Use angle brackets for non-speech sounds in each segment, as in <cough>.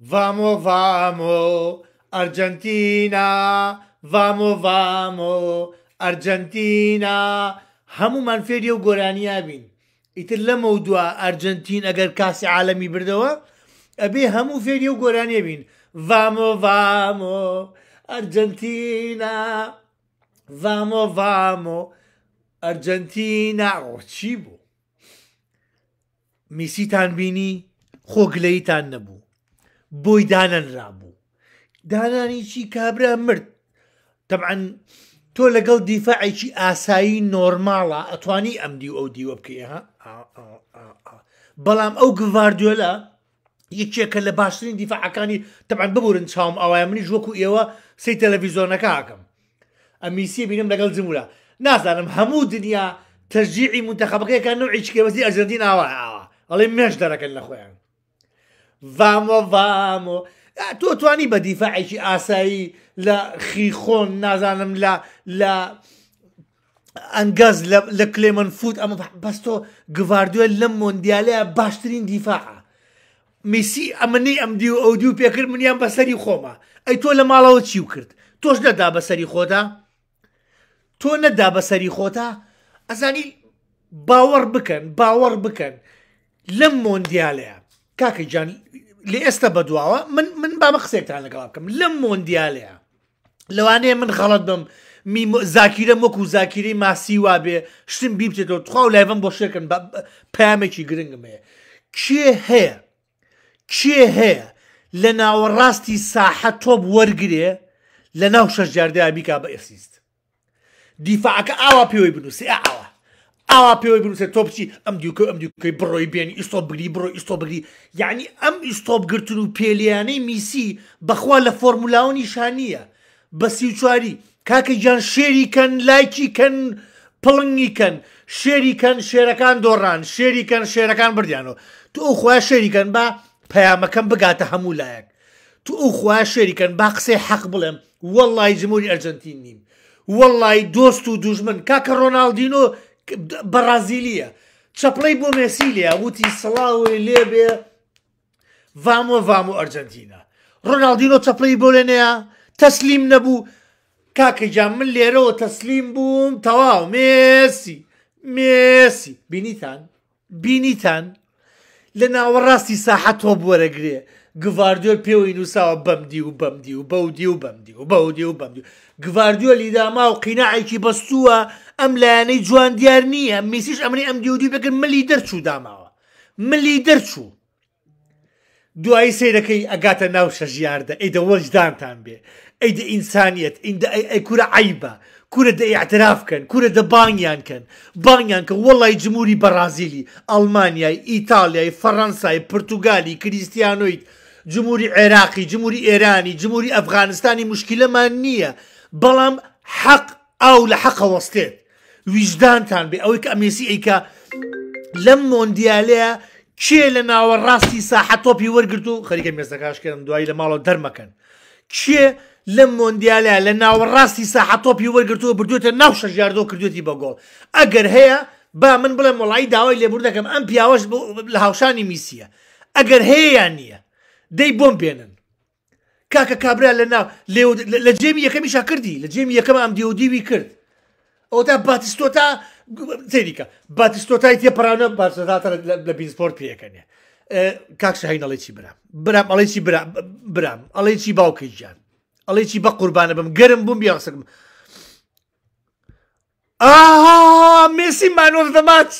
Vamos, vamos, Argentina, vamos, vamos, Argentina. هەموو مانفێری و گۆرانیا بین ئیتر دو مەودووە اگر ئەگەر کاسی عالەمی بردەوە ئەبێ هەموو فێری و گۆرانیە بین ڤامۆ ڤامۆ ئەرجنتینا وامو ڤامۆ ئەرجنتینا چی بوو میسیتان بینی خۆگلەیتان نەبوو بۆی دانان رابوو دانانیی کابرا مرد تەعاەن تۆ لەگەڵ دیفاعێکی ئاسایی نۆرماڵە ئەتوانی ئەمدی ئەو دیوە بکەی بەڵام ئەو گواردۆلە یەکێکە لە باشترین دیفاعەکانی تەعاەن ببورن چاوم ئەوای منی ژوەکو ئێوە سی تەلەڤیزۆنەکە ئاکەم ئەمیسی بینم لەگەڵ جمورە نازانم هەموو دنیا تەرجیعی متەخەبەکەیەکان نوعیچکەوەزی ئەرجنتین ئاوا ئاوە ئەڵێ مێش دەرەکەن لە خۆیان ڤامۆ ڤامۆ تۆ توانی بە دیفاعێکی ئاسایی لە خیخۆن نازانم لە لە ئەنگەز لە کلێمن فوت ئەمە بەست تۆ گواردوێ لەم مۆندیالەیە باشترین دیفاعە میسی ئەمەنەی ئەم دی و ئەو دی و پێکرد منیان بەسەری خۆمە ئەی تۆ لە ماڵەوە چی و کرد تۆش نەدا بەسەری خۆدا تۆ نەدا بەسەری خۆتا ئەزانی باوەڕ بکەن باوەڕ بکەن لەم مۆندیالەیە کاکە جان لێ ئێستا بەدواوە من من بامە قسێکتان لەگەڵ بکەم لەم مۆندیالەیە لەوانەیە من خەڵت بم زاکیرە وەکو زاکیری ماسی وا بێ شتم بیبچێتەوە تخوا و لایڤم بۆ شێکن پامێکی گرنگم هەیە کێ هەیە کێ هەیە لە ناوەڕاستی ساحە تۆب وەرگێ لە ناو شەژجاردەیە بیکا بە ئێسیست دیفاعەکە ئاوا پێوەی بنووسی ئاوا ئاوا پێوەی بروسێ تۆ بچی ئەم دیوکە ئەم دیوکەی بڕۆی بێنی ئیسۆبگری بڕۆ ئیسۆبگری یعنی ئەم ئیسۆبگرتن و پێلیانەی میسی بەخوا لە فۆرمولاوە نیشانیە بە سی چواری کاکە گیان شێری کەن لایکی کەن پڵنگی کەن شێری کەن شێرەکان دۆڕان شێری کەن شێرەکان بردیانەوە تو ئەو خۆیان شێریکەن با پەیامەکەم بگاتە هەموو لایەک تو ئەو خۆیان شێریکەن با قسەی حەق بڵێم وەڵی جمهوری ئەرجنتین نیم وەڵی دۆست و دوژمن کاکە ڕۆناالدینۆ بەرازیلیە چەپڵی بۆ مێسیلیا وتی سڵاوی لێبێ ڤامۆ ڤام و ئەرجەنتینە ڕۆناالدینۆ چەپڵی بۆ لێنەیە تەسلیم نەبوو کاکەجان من لێرەوە تەسلیم بووم تەواو مێسی مێسی بینیتان بینیتان لە ناوەڕاستی ساحەتۆ بوەرەگرێ گواردۆ پێوەی نووساوە بەمدی و بەمدی و بەودی و بەمدی و بەودی و بەمدی گواردۆ لیداما و قینعێکی بەستووە ئەم لایەنەی جوان دیار نییە میسیش ئەمری ئەم دیودی بکرد ملی دەرچوو داماوە ملی دەرچوو دوایی سیرەکەی ئەگاتە ناو شەژیاردە ئەیدە وەجدانتان بێ ئەیدە ئینسانیت ئیندا ئەی کورە عیبە کورە دە ئاعترافکەن کورە دە بانگیانکەن بانگیان کە وەڵی جمهوری بەرازیلی ئەلمانیای ئیتالیای فەڕەنسای پرتوگالی کریسیانۆیت جمهوری عێراقی جمهوری ئێرانی جمهوری ئەفغانستانی مشکلەمان نییە بەڵام حەق ئاو لە حەقەوەستێت ویژدانتان بێ ئەوەی کە ئەمێسی ئەیکە لەم مۆندیالەیە کێ لە ناوە ڕاستی ساحەتۆپی وەرگرت و خەریکە مێستەکاشکردم دوایی لە ماڵەوە دەرمەکەن کێ لەم مۆندیالە لە ناوەڕاستی ساحەتۆپی وەرگرتووە بردوێتە ناو شەژاردۆ کردوێتی بەگۆڵ ئەگەر هەیە با من بڵێ مڵایی داوای لێبور دەکەم ئەم پیاوەش لە هاوشانی میسیە ئەگەر هەیەیان نییە دەی بۆم پێێنن کاکە کابرا لە ناو لە جێمی یەکەمیشا کردی لە جێمی یەکەم ئەم دیودیوی کرد ئەودا باتیستۆتا تێریکە باتیستۆتای تێپڕانە بارسەداتە لە بینسپۆرت پێەکەنێ کاکش هەینەڵی چی برام برام ئەڵی چی برام ئەڵی چی باوکی گیان ئەڵی چی بە قوربانە بم گەرم بووم بیاسەکم ئاها مسی مانۆف دەمات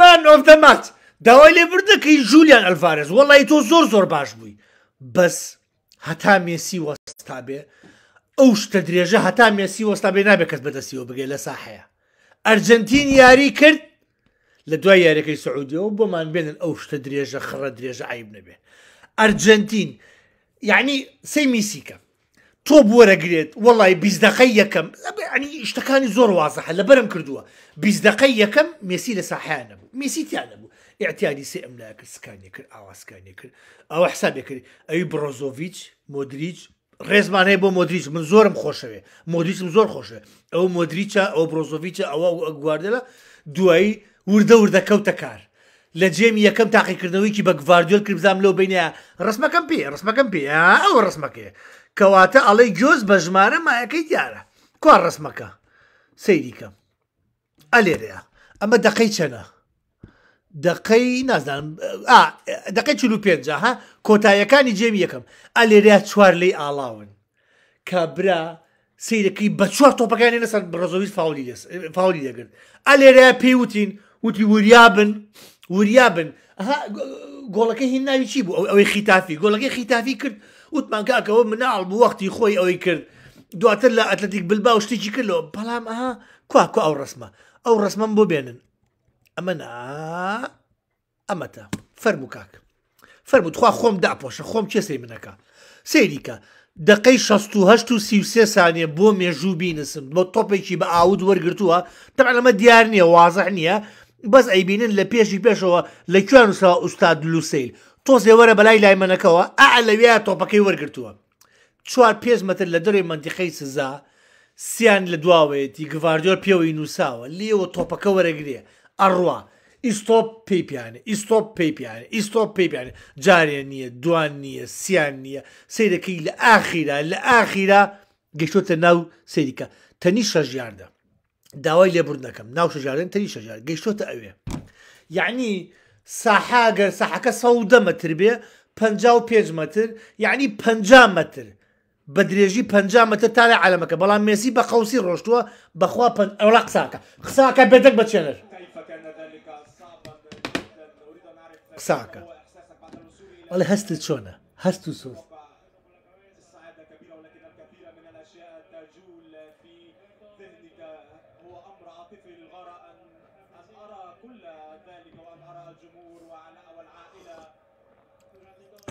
مانۆف دەمات داوای لێ بردەکەی ژولیان ئەلفارز وەڵی تۆ زۆر زۆر باش بووی بەس هەتا مێسی وەستا بێ ئەو شتە درێژە هەتا مێسی وەستا بێ نابێت کەس بەدەستیەوە بگەی لە ساحەیە ئەرجنتین یاری کرد لە دوای یاریەکەی سعودیەوە بۆمان بێنن ئەو شتە درێژە خڕە درێژە عیب نەبێ ئەرجنتین یعنی سی میسیکە تۆ بوەرەگرێت وڵی بیزدەقەی یەکەم ئەنی شتەکانی زۆر وازەح لە بەرم کردووە بیزدەقەی یەکەم مسی لە ساحیان نەبوو میسیتیان نەبوو اعتیادی سێ ئەم ناکرد سکانی کرد ئاواسکانی کرد ئەوە حسابێ کرد ئەوی بڕۆزۆڤچ مدریج ڕێزمان هەیە بۆ مدریچ من زۆرم خۆشەوێ مدیچم زۆر خۆشە ئەو مدریچە ئەو برۆزۆڤچە ئەوە گواردەلە دوایی وردە وردەکەوتە کار لە جێمی یەکەم تاقیکردنەوەیکی بە گواردیۆل کردزام لەو بینە ڕسمەکەم پێ ڕسمەکەم پێ ئەو ڕسمەکەی کەواتە ئەڵی گۆز بە ژمارە مایەکەی دیارە کو ڕسمەکە سەیریکەم ئەلێرەیە ئەمە دەقەی چەنە دقەی نازانم دقی چلو پێنج ها کۆتاییەکانی جێمی یەکەم ئەلێریا چوار لی ئاڵاون کە برا سیرەکەی بە چوار تۆپەکانی لەسەر بڕزۆوی فاولی دەگرن ئەلێریا پێوتین وتی وریابن وریابن گۆڵەکە هین ناوی چی بوو ئەوەی خیتافی گۆڵەکەی خیتافی کرد وتمانکەکەەوە مناڵ بوو وەختی خۆی ئەوەی کرد دواتر لە ئەتلتیک بلبا و شتێکی کردەوە بەڵام ئەها کو کو ئەو ڕسمە ئەو ڕسمم بۆ بێنن ئەمە نا ئەمەتە فەرمو کاک فەرمووت خوا خۆم داپۆشە خۆم چێ سی منەکە سێریکە دقەی 16 و سیسێ سانێ بۆ مێژوو بینسم بۆ تۆپێکی بە ئاود وەرگتووە تەمە ئەمە دیار نییە وازەح نییە بەس ئەیبینن لە پێشی پێشەوە لە کوێنوسا ئوستاد لووسیل تۆزێ وەرە بەلای لای منەکەەوە ئا لەوێ تۆپەکەی وەرگتووە چوار پێ مەتر لە دەڕێ منتیخەی سزا سیان لە دواوێتی گڤاردۆر پێوەی نووساوە لێوە تۆپەکە وەرەگرێ ئەڕوا ئیسۆپ پێیانێ ئیسۆپ پێیانێ ئیسۆپ پێیانێ جارێ نییە دوان نییە سیان نییە سیرەکەی لە ئاخیرا لە ئاخیرا گەشتۆتە ناو سریکە تەنی شەژیاردا داوای لێبوردنەکەم ناو شژارن تەنی شژار گەیشتۆتە ئەوێ یعنی ساحاگەر ساحەکە سەودە مەتر بێ پ پێ مەتر یعنی پ مەتر بە درێژی پ مەتە تا لە عالمەکە بەڵام مێسی بە قوسی ڕۆشتووە بەخوا ئەوڵا قساکە قساکە بێدەک بەچێنەر ساعكا والله هستتشونا هستوسوس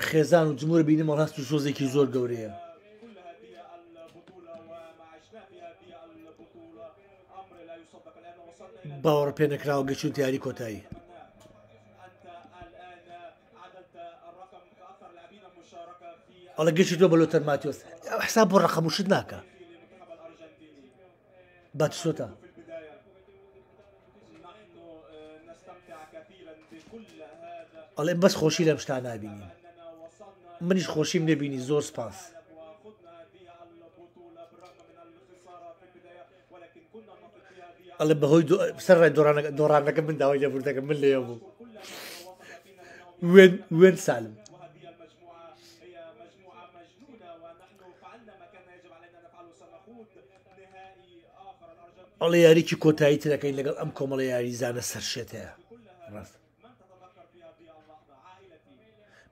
خێزان و جمهور بینیم و هەست و شۆزێکی زۆر گەورەیە باوەڕ پێ نەکراوە والله قلت شو بلوتر ماتيوس حسابه الرقم وش هناك باتشوتا ولا بس خوشي لا مش تاعنا بيني مانيش خوشي من بيني زور سباس ولا بهوي دو... سر دورانك دورانك من داوي جابر من لي وين وين سالم ئەڵێ یاریکی کۆتایی ترەکەین لەگەڵ ئەم کۆمەڵی یاریزانە سەرشێتەیە ڕاست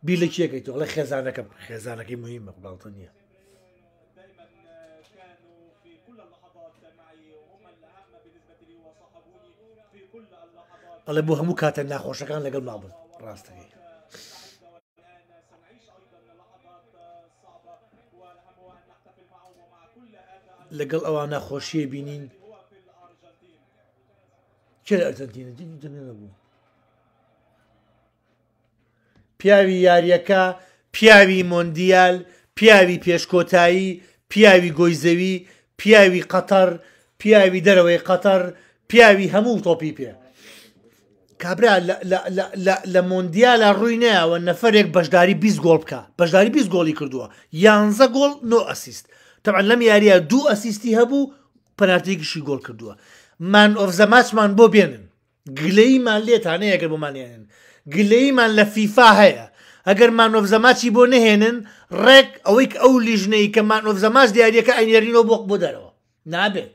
بیر لە کیەکەیت ئەڵە خێزانەکەم خێزانەکەی مهمە بڵاوتە نییە ئەڵێ بۆ هەموو کاتە ناخۆشەکان لەگەڵ مابن ڕاستەکەی لەگەڵ ئەوان ناخۆشیە بینین چ لە ئەرجەنتینەتی دوتنێ نەبوو پیاوی یاریەکە پیاوی مۆندیال پیاوی پێشکۆتایی پیاوی گۆیزەوی پیاوی قەتەر پیاوی دەرەوەی قەتەر پیاوی هەموو تۆپی پێ کابرا لە مۆندیالە ڕووی نایەوە نەفرێک بەشداری 20 گۆڵ بکە بەشداری 20 گۆڵی کردووە یانزە گۆڵ نۆ ئەسیست تەعاان لەم یاریە دوو ئەسیستی هەبوو پەراتێکیشی گۆڵ کردووە مان ئۆفزە ماچمان بۆ بێنن گلەیمان لێتانەیە ئەگەر بۆمانێنن گلەیمان لە فیفا هەیە ئەگەر مانۆڤزەماچی بۆ نەهێنن ڕێک ئەوەی ئەو لیژنەی کە مانۆڤزەماش دیارەکە ئەینێرینەوە بۆ بۆ دەرەوە نابێت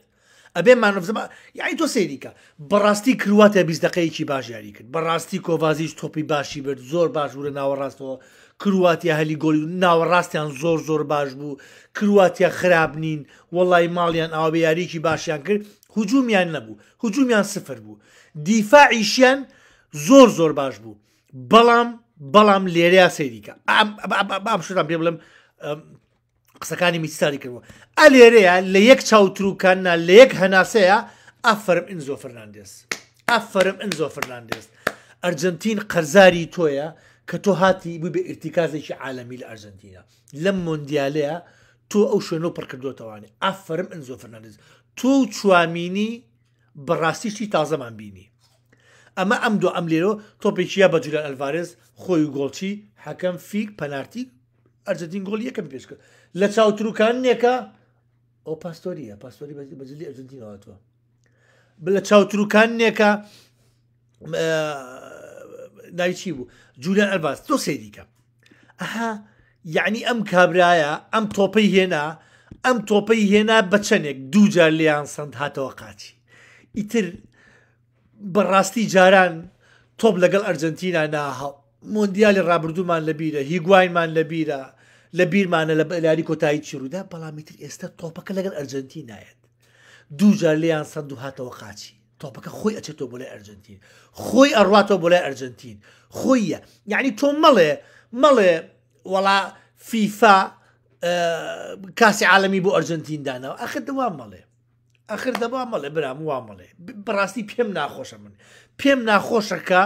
ئەبێ مانۆڤزەما یای تۆ سێریکە بەڕاستی کرواتە بیست دقەیەکی باشیاری کرد بەڕاستی کۆڤازیش تۆپی باشی برد زۆر باش ورە ناوەڕاستەوە کرواتیا هەلی گۆلی ناوەڕاستیان زۆر زۆر باش بوو کرواتیا خراپ نین وەڵی ماڵیان ئاوە یاریکی باشیان کرد حجومیان نەبوو حجومیان سفر بوو دیفاعیشیان زۆر زۆر باش بوو بەڵام بەڵام لێریا سەیریکە بام شدان پێ بڵم قسەکانی میستاری کردەوە ئە لێرەیە لە یەک چاوتروکاننا لە یەک هەناسەیە ئەفرم ئینزۆ فرناندێس ئەفرم ئینزۆ فرناندێست ئەرجنتین قەرزاری تۆیە کە تۆ هاتی بوو بە ئرتیکازێکی عالمی لە ئەرژەنتینە لەم مۆندیالەیە تۆ ئەو شوێنەوە پڕکردوتەوانی ئافرم ئەنزۆ فەرناندز تۆ چوامینی بەڕاستیشی تازەمان بینی ئەمە ئەم دو ئەم لێرۆ تۆپێکیە بە جولان ئەلڤارز خۆی و گۆڵچی حەکەم فیک پەنارتی ئەرجەدین گۆڵ یەکەم پێش کرد لە چاوتروکانێکە ئەو پاستۆریە پاستۆری بەجلی ئەرجنتینەوەتەوە لە چاوتروکانێکە داویچی بوو جولیان ئەرباز تۆ سێ دیکە ئەها یعنی ئەم کابرایە ئەم تۆپەی هێنا ئەم تۆپەی هێنا بەچەندێک دووجار لیان سند هاتەوە قاچی ئیتر بەڕاستی جاران تۆپ لەگەڵ ئەرجنتینا ناهاڵ مۆندیالی ڕابردوومان لەبیرە هیگوایمان لەبیرە لە بیرمانە لە بەلاری کۆتایی چیرودا بەڵامیتر ئێستا تۆپەکە لەگەڵ ئەرجنتی نایەت دووجار لیان سند و هاتەوە قاچی تۆپەکە خۆی ئەچێتەوە بۆ لای ئەرجنتین خۆی ئەڕاتەوە بۆ لای ئەرجنتین خۆیە یعنی تۆ مەڵێ مەڵێ وەڵا فیفا کاسی عالمی بۆ ئەرجنتین دانەوە ئەخر دەوا مەڵێ ئەخر دەبا مەڵێ برام وا مەڵێ بڕاستی پێم ناخۆشە من پێم ناخۆشەکە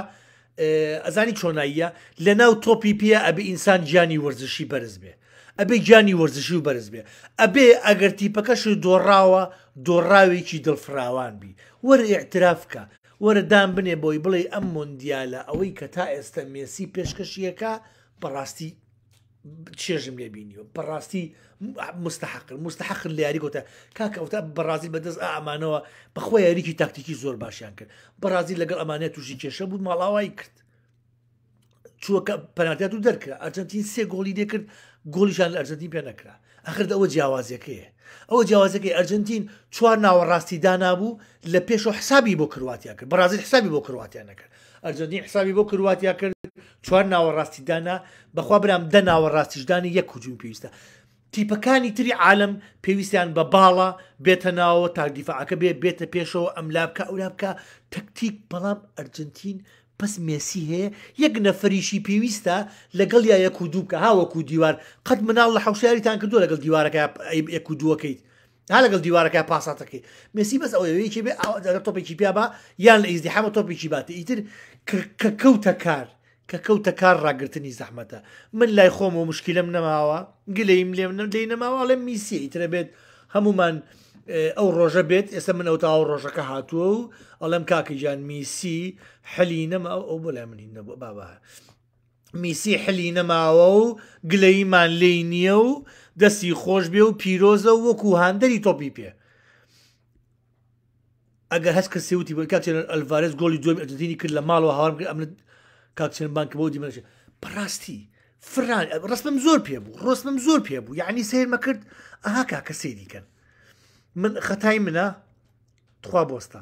ئەزانی چۆناییە لە ناو تۆپی پێە ئەبێ ئینسان گیانی وەرزشی بەرز بێ ئەبێ گیانی وەرزشی و بەرز بێ ئەبێ ئەگەر تیپەکەش دۆڕاوە دۆڕاوێکی دڵفراوان بی وەرە ئاعترافکە وەرەدان بنێ بۆی بڵێ ئەم مۆندیالە ئەوەی کە تا ئێستا مێسی پێشکەشیەکە بەڕاستی چێژم لێبینیوە بەڕاستی مستحقن مستحقن لە یاریگوتە کاکەوتە بەڕازی بەدەست ئامانەوە بەخۆی یاریکی تاکتیکی زۆر باشیان کرد بەڕازی لەگەڵ ئەمانێت توشی کێشە بوو ماڵاوای کرد چووەکە پەناتات و دەرکە ئەرجنتین سێ گۆڵی دێ کرد گۆلیشان لە ئەرجنتین پێ نەکرا ئەخر ئەوە جیاوازەکەیە ئەوە جیاوازەکەی ئەرجنتین چوار ناوەڕاستی دانابوو لە پێش و حسابی بۆ کرواتیا کرد بەڕازی حسابی بۆ کرواتیا نەکرد ئەرجنتین حسابی بۆ کرواتیا کرد چوار ناوەڕاستی دانا بەخوا برام دە ناوەڕاستیشدانی یەک کوجون پێویستە تیپەکانی تری عالم پێویستیان بە باڵە بێتە ناوە تاکدیفاعەکە بێ بێتە پێشەوە ئەملابکە ئەولابکە تەکتیک بەڵام ئەرجنتین پس مێسی هەیە یەک نەفریشی پێویستە لەگەڵ یا یەک و دووکە هاوەکو دیوار قەت مناڵ لە حوشاریتان کردو لەگەڵ دیوارەکە یەک و دووەکەیت ها لەگەڵ دیوارەکە پاساتەکەی مسی بەس ئەوەیەکی بێ تۆپێکی پیا بە یان لە ئیزدیحامە تۆپێکی باتە ئیتر کە کەوتە کار کە کەوتە کار ڕاگررتنی زەحمەتە من لای خۆم و مشکلم نەماوە گلەیم لێم نەدەی نەماواڵێ میسی ئیترە بێت هەمومان. ئەو ڕۆژە بێت ئێستا من ئەو تاو ڕۆژەکە هاتووە و ئەڵم کاکەجان میسی حەلی نەما ئەو بۆ لای منی نەبوو بابە میسی حەلی نەماوە و گلەیمان لی نییە و دەستی خۆش بێ و پیرۆزە و وەکو هاندەری تۆپی پێ ئەگەر هەست کە سێوتی بۆ کاکچێن ئەلڤارز گۆلی دوم ئەتینی کرد لە ماڵەوە هاوارم کرد ئەمن کاکچێن بانک بۆ دیمەش پڕاستی فران ڕستم زۆر پێ بوو ڕستم زۆر پێ بوو یعنی سیر مەکرد ئاها کاکە سێریکەن من خەتای منە تخوا بۆستا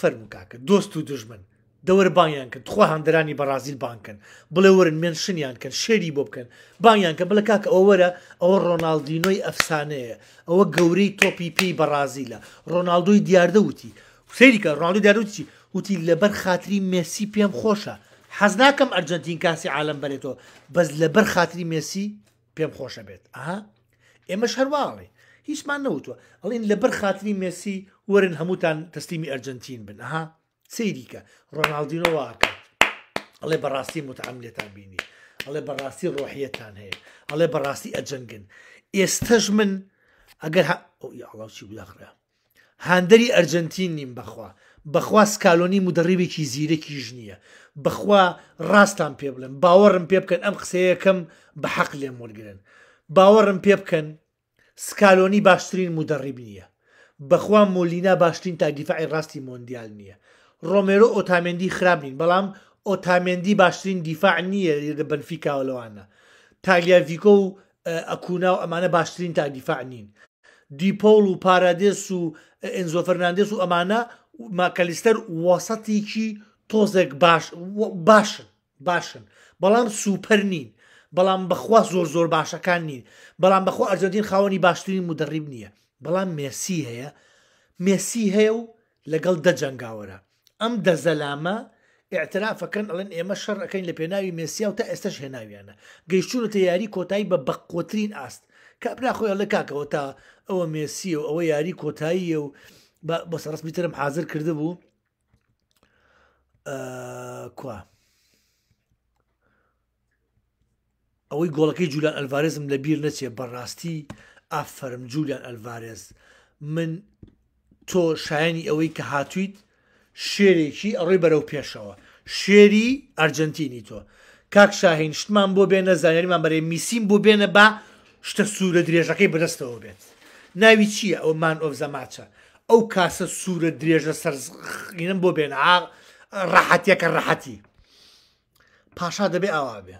فەرمو کاکە دۆست و دژمن دەور بانیان کرد خوا هەندرانی بەرازیل بانکن بڵێ ورن من شنیان کن شێری بۆ بکەن بانیان کە بڵە کاکە ئەوەرە ئەوە ڕۆناالدینۆی ئەفسانەیە ئەوە گەورەی تۆپی پێی بەرازیلە ڕۆناالدۆی دیاردە وتی سریکە ڕالی داروتی وتی لەبەر خااتری مسی پێم خۆشە حەز ناکەم ئەرجنتین کاسی عالم بێتەوە بەس لەبەر خااتری مسی پێم خۆشە بێت ئا ئێمە شەرواڵی هیچمان نەوتوە ئەڵێن لەبەر خاتری مسی وەرن هەمووتان تەسلیمی ئەرجنتین بن ئەها سەیریکە ڕۆناالدینەوە ئاکات ئەڵێ بەڕاستی متعاملێتان بینی ئەڵێ بەڕاستی ڕۆحیەتان هەیە ئەڵێ بەڕاستی ئەجەنگن ئێستەش من ئەگەر ئاڵاوی بداخرا هاندەری ئەرجنتین نیم بەخوا بەخوا سکالۆنی مدەڕیبێکی زیرەکی ژنیە بەخوا ڕاستان پێ بڵێن باوەڕم پێ بکەن ئەم قسەیەکەم بە حەق لێ مۆرگن باوەڕم پێ بکەن سکالۆنی باشترین مدەڕیب نییە بەخوا مۆلینا باشترین تاگیفعی ڕاستی مۆندیال نییە ڕۆمێرۆ ئۆتامەندی خراپین بەڵام ئۆتامەندی باشترین دیفاع نییە بەنفی کاولەوانە تالیاڤیکۆ و ئەکونا و ئەمانە باشترین تاگیفاع نین دیپۆڵ و پارادێس و ئەنزۆفەرناندێس و ئەمانە ماکەلیستەر وەسەتێکی تۆزێک باش باشن باشن بەڵام سوپەر نین بەڵام بەخوا زۆر زۆر باشەکان نین بەڵام بەخوا ئەرجنتین خاوەنی باشترین مدەڕیب نییە بەڵام مێسی هەیە مێسی هەیە و لەگەڵ دەجەنگاوەرە ئەم دەزەلامە اعترافەکەن ئەڵەن ئێمە شەڕەکەین لە پێناوی مێسییا و تا ئێستش هێناویانە گەیشتونە تیاری کۆتایی بە بەقۆترین ئاست کابراخۆیان لە کاکەوە تا ئەوە مێسی و ئەوە یاری کۆتاییە و بۆ سەرسمیترم حاضر کرده بوو کوا ئەوەی گۆڵەکەی جولیان ئەلڤارێزم لە بیر نەچێ بەڕاستی ئافەرم جولیان ئەلڤارێز من تۆ شایانی ئەوەی کە هاتوویت شێرێکی ئەڕێ بەرەو پێشەوە شێری ئەرجنتینی تۆ کاک شاهین شتمان بۆ بێنە زانیاریمان بەرێ میسیم بۆ بێنە با شتە سوورە درێژەکەی بەدەستەوە بێت ناوی چییە ئەو مان ئۆف زەماچە ئەو کاسە سوورە درێژە سەرخینم بۆ بێن ڕاحەتەکە ڕاحەتی پاشا دەبێ ئاوا بێ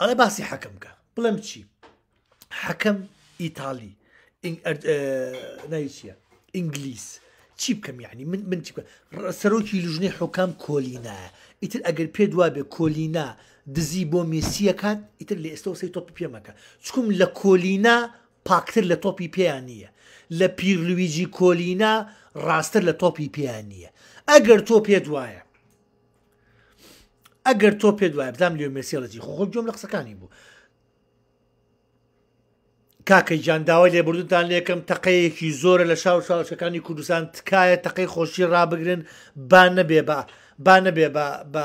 ئەڵێ باسی حەکەم کە بڵێم چی حەکەم ئیتالی نایچیە ئینگلیس چی بکەم یعنی من من سەرۆکی لژنەی حکام کۆلینایە ئیتر ئەگەر پێ دوا بێ کۆلینا دزی بۆ میسیەکان ئیتر لە ئێستا وسی تۆپی پێمەکە چکم لە کۆلینا پاکتر لە تۆپی پێیان نییە لە پیرلویجی کۆلینا ڕاستتر لە تۆپی پێیان نییە ئەگەر تۆ پێ دوایە ئەگەر تۆ پێ دوایە بدام لێ مێسیڵەتی خۆ جۆم لە قسەکانی بوو کاکەی جانداوای لێبوردتان لێکم تەقەیەکی زۆرە لە شاو شاڵشەکانی کوردستان تکایە تەقەی خۆشی ڕابگرن با نەبێ بە با نەبێ بە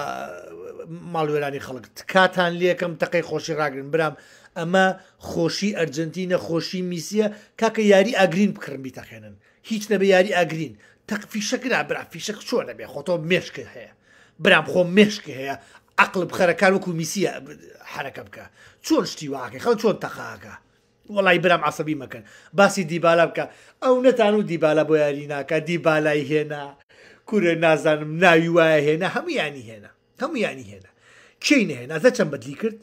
ماڵوێرانی خەڵک تکاتان لێکم تەقەی خۆشی ڕاگرن برام ئەمە خۆشی ئەرجنتینە خۆشی میسیە کاکە یاری ئاگرین بکڕمی تەخێنن هیچ نەبێ یاری ئاگرین تەقفی شەکرا برا فیشەک چۆ نەبێ خۆتۆ مێشکە هەیە برام خۆم مشکی هەیە عقل بخەرەکان وەکو میسیە حرەکە بکە چۆن شتی واکە خەڵ چۆن تەخاکە وڵی برام عسەبی مەکەن باسی دیبالا بکە ئەو نەتان و دیبالا بۆ یاری ناکە دیبالای هێنا کورە نازانم ناوی وایە هێنا هەمویانی هێنا هەمویانی هێنا کەی نهێنا زە چەند بەدلی کرد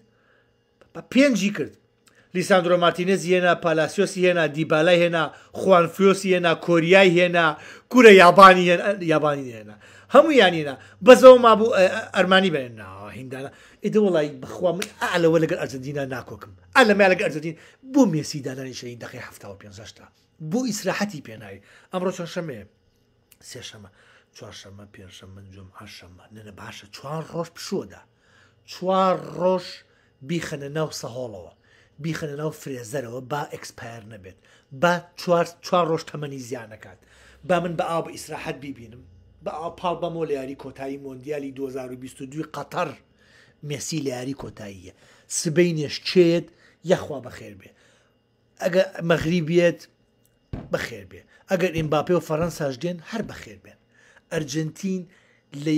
پێنجی کرد لیساندرۆ مارتینز هێنا پالاسیۆسی هێنا دیبالای هێنا خوانفیۆسی هێنا کۆریای هێنا کورە یابانی یابانی هێنا هەموو یانینا بەزەوە ما بوو ئەرمانی بێن ناوە هینددانە ئیدە وڵی بخوا من ئالەوە لەگەر ئەرزدینە ناکۆکم ئە لە مالەگە ئەرزدین بۆ مێسی دادانی شەین دقی هەفتەوە پێشتا بۆ ئیسراحەتی پێناایی ئەمڕۆ چۆن شەمێ سێشەمە چوارشەمە پێشەمە جۆم هەشەمە نەنە باشە چوار ڕۆژ پشوەدا چوار ڕۆژ بیخەنە ناو سەهۆڵەوە بیخەنە ناو فرێزەرەوە با ئەکسپایر نەبێت با چوار چوار ڕۆژ تەمەنی زیانەکات با من بە ئاو بە ئیسراحەت بیبینم بە ئاپال بەمۆ لە یاری کۆتایی مۆندیالی 2022 قەتەر مسی لە یاری کۆتاییە سبەی نێشچێت یەخوا بەخێر بێ ئەگە مەغریبیت بەخێر بێ ئەگەر ئیمباپێ و فەەنساش دێن هەر بەخێر بێن ئەرجنتین لە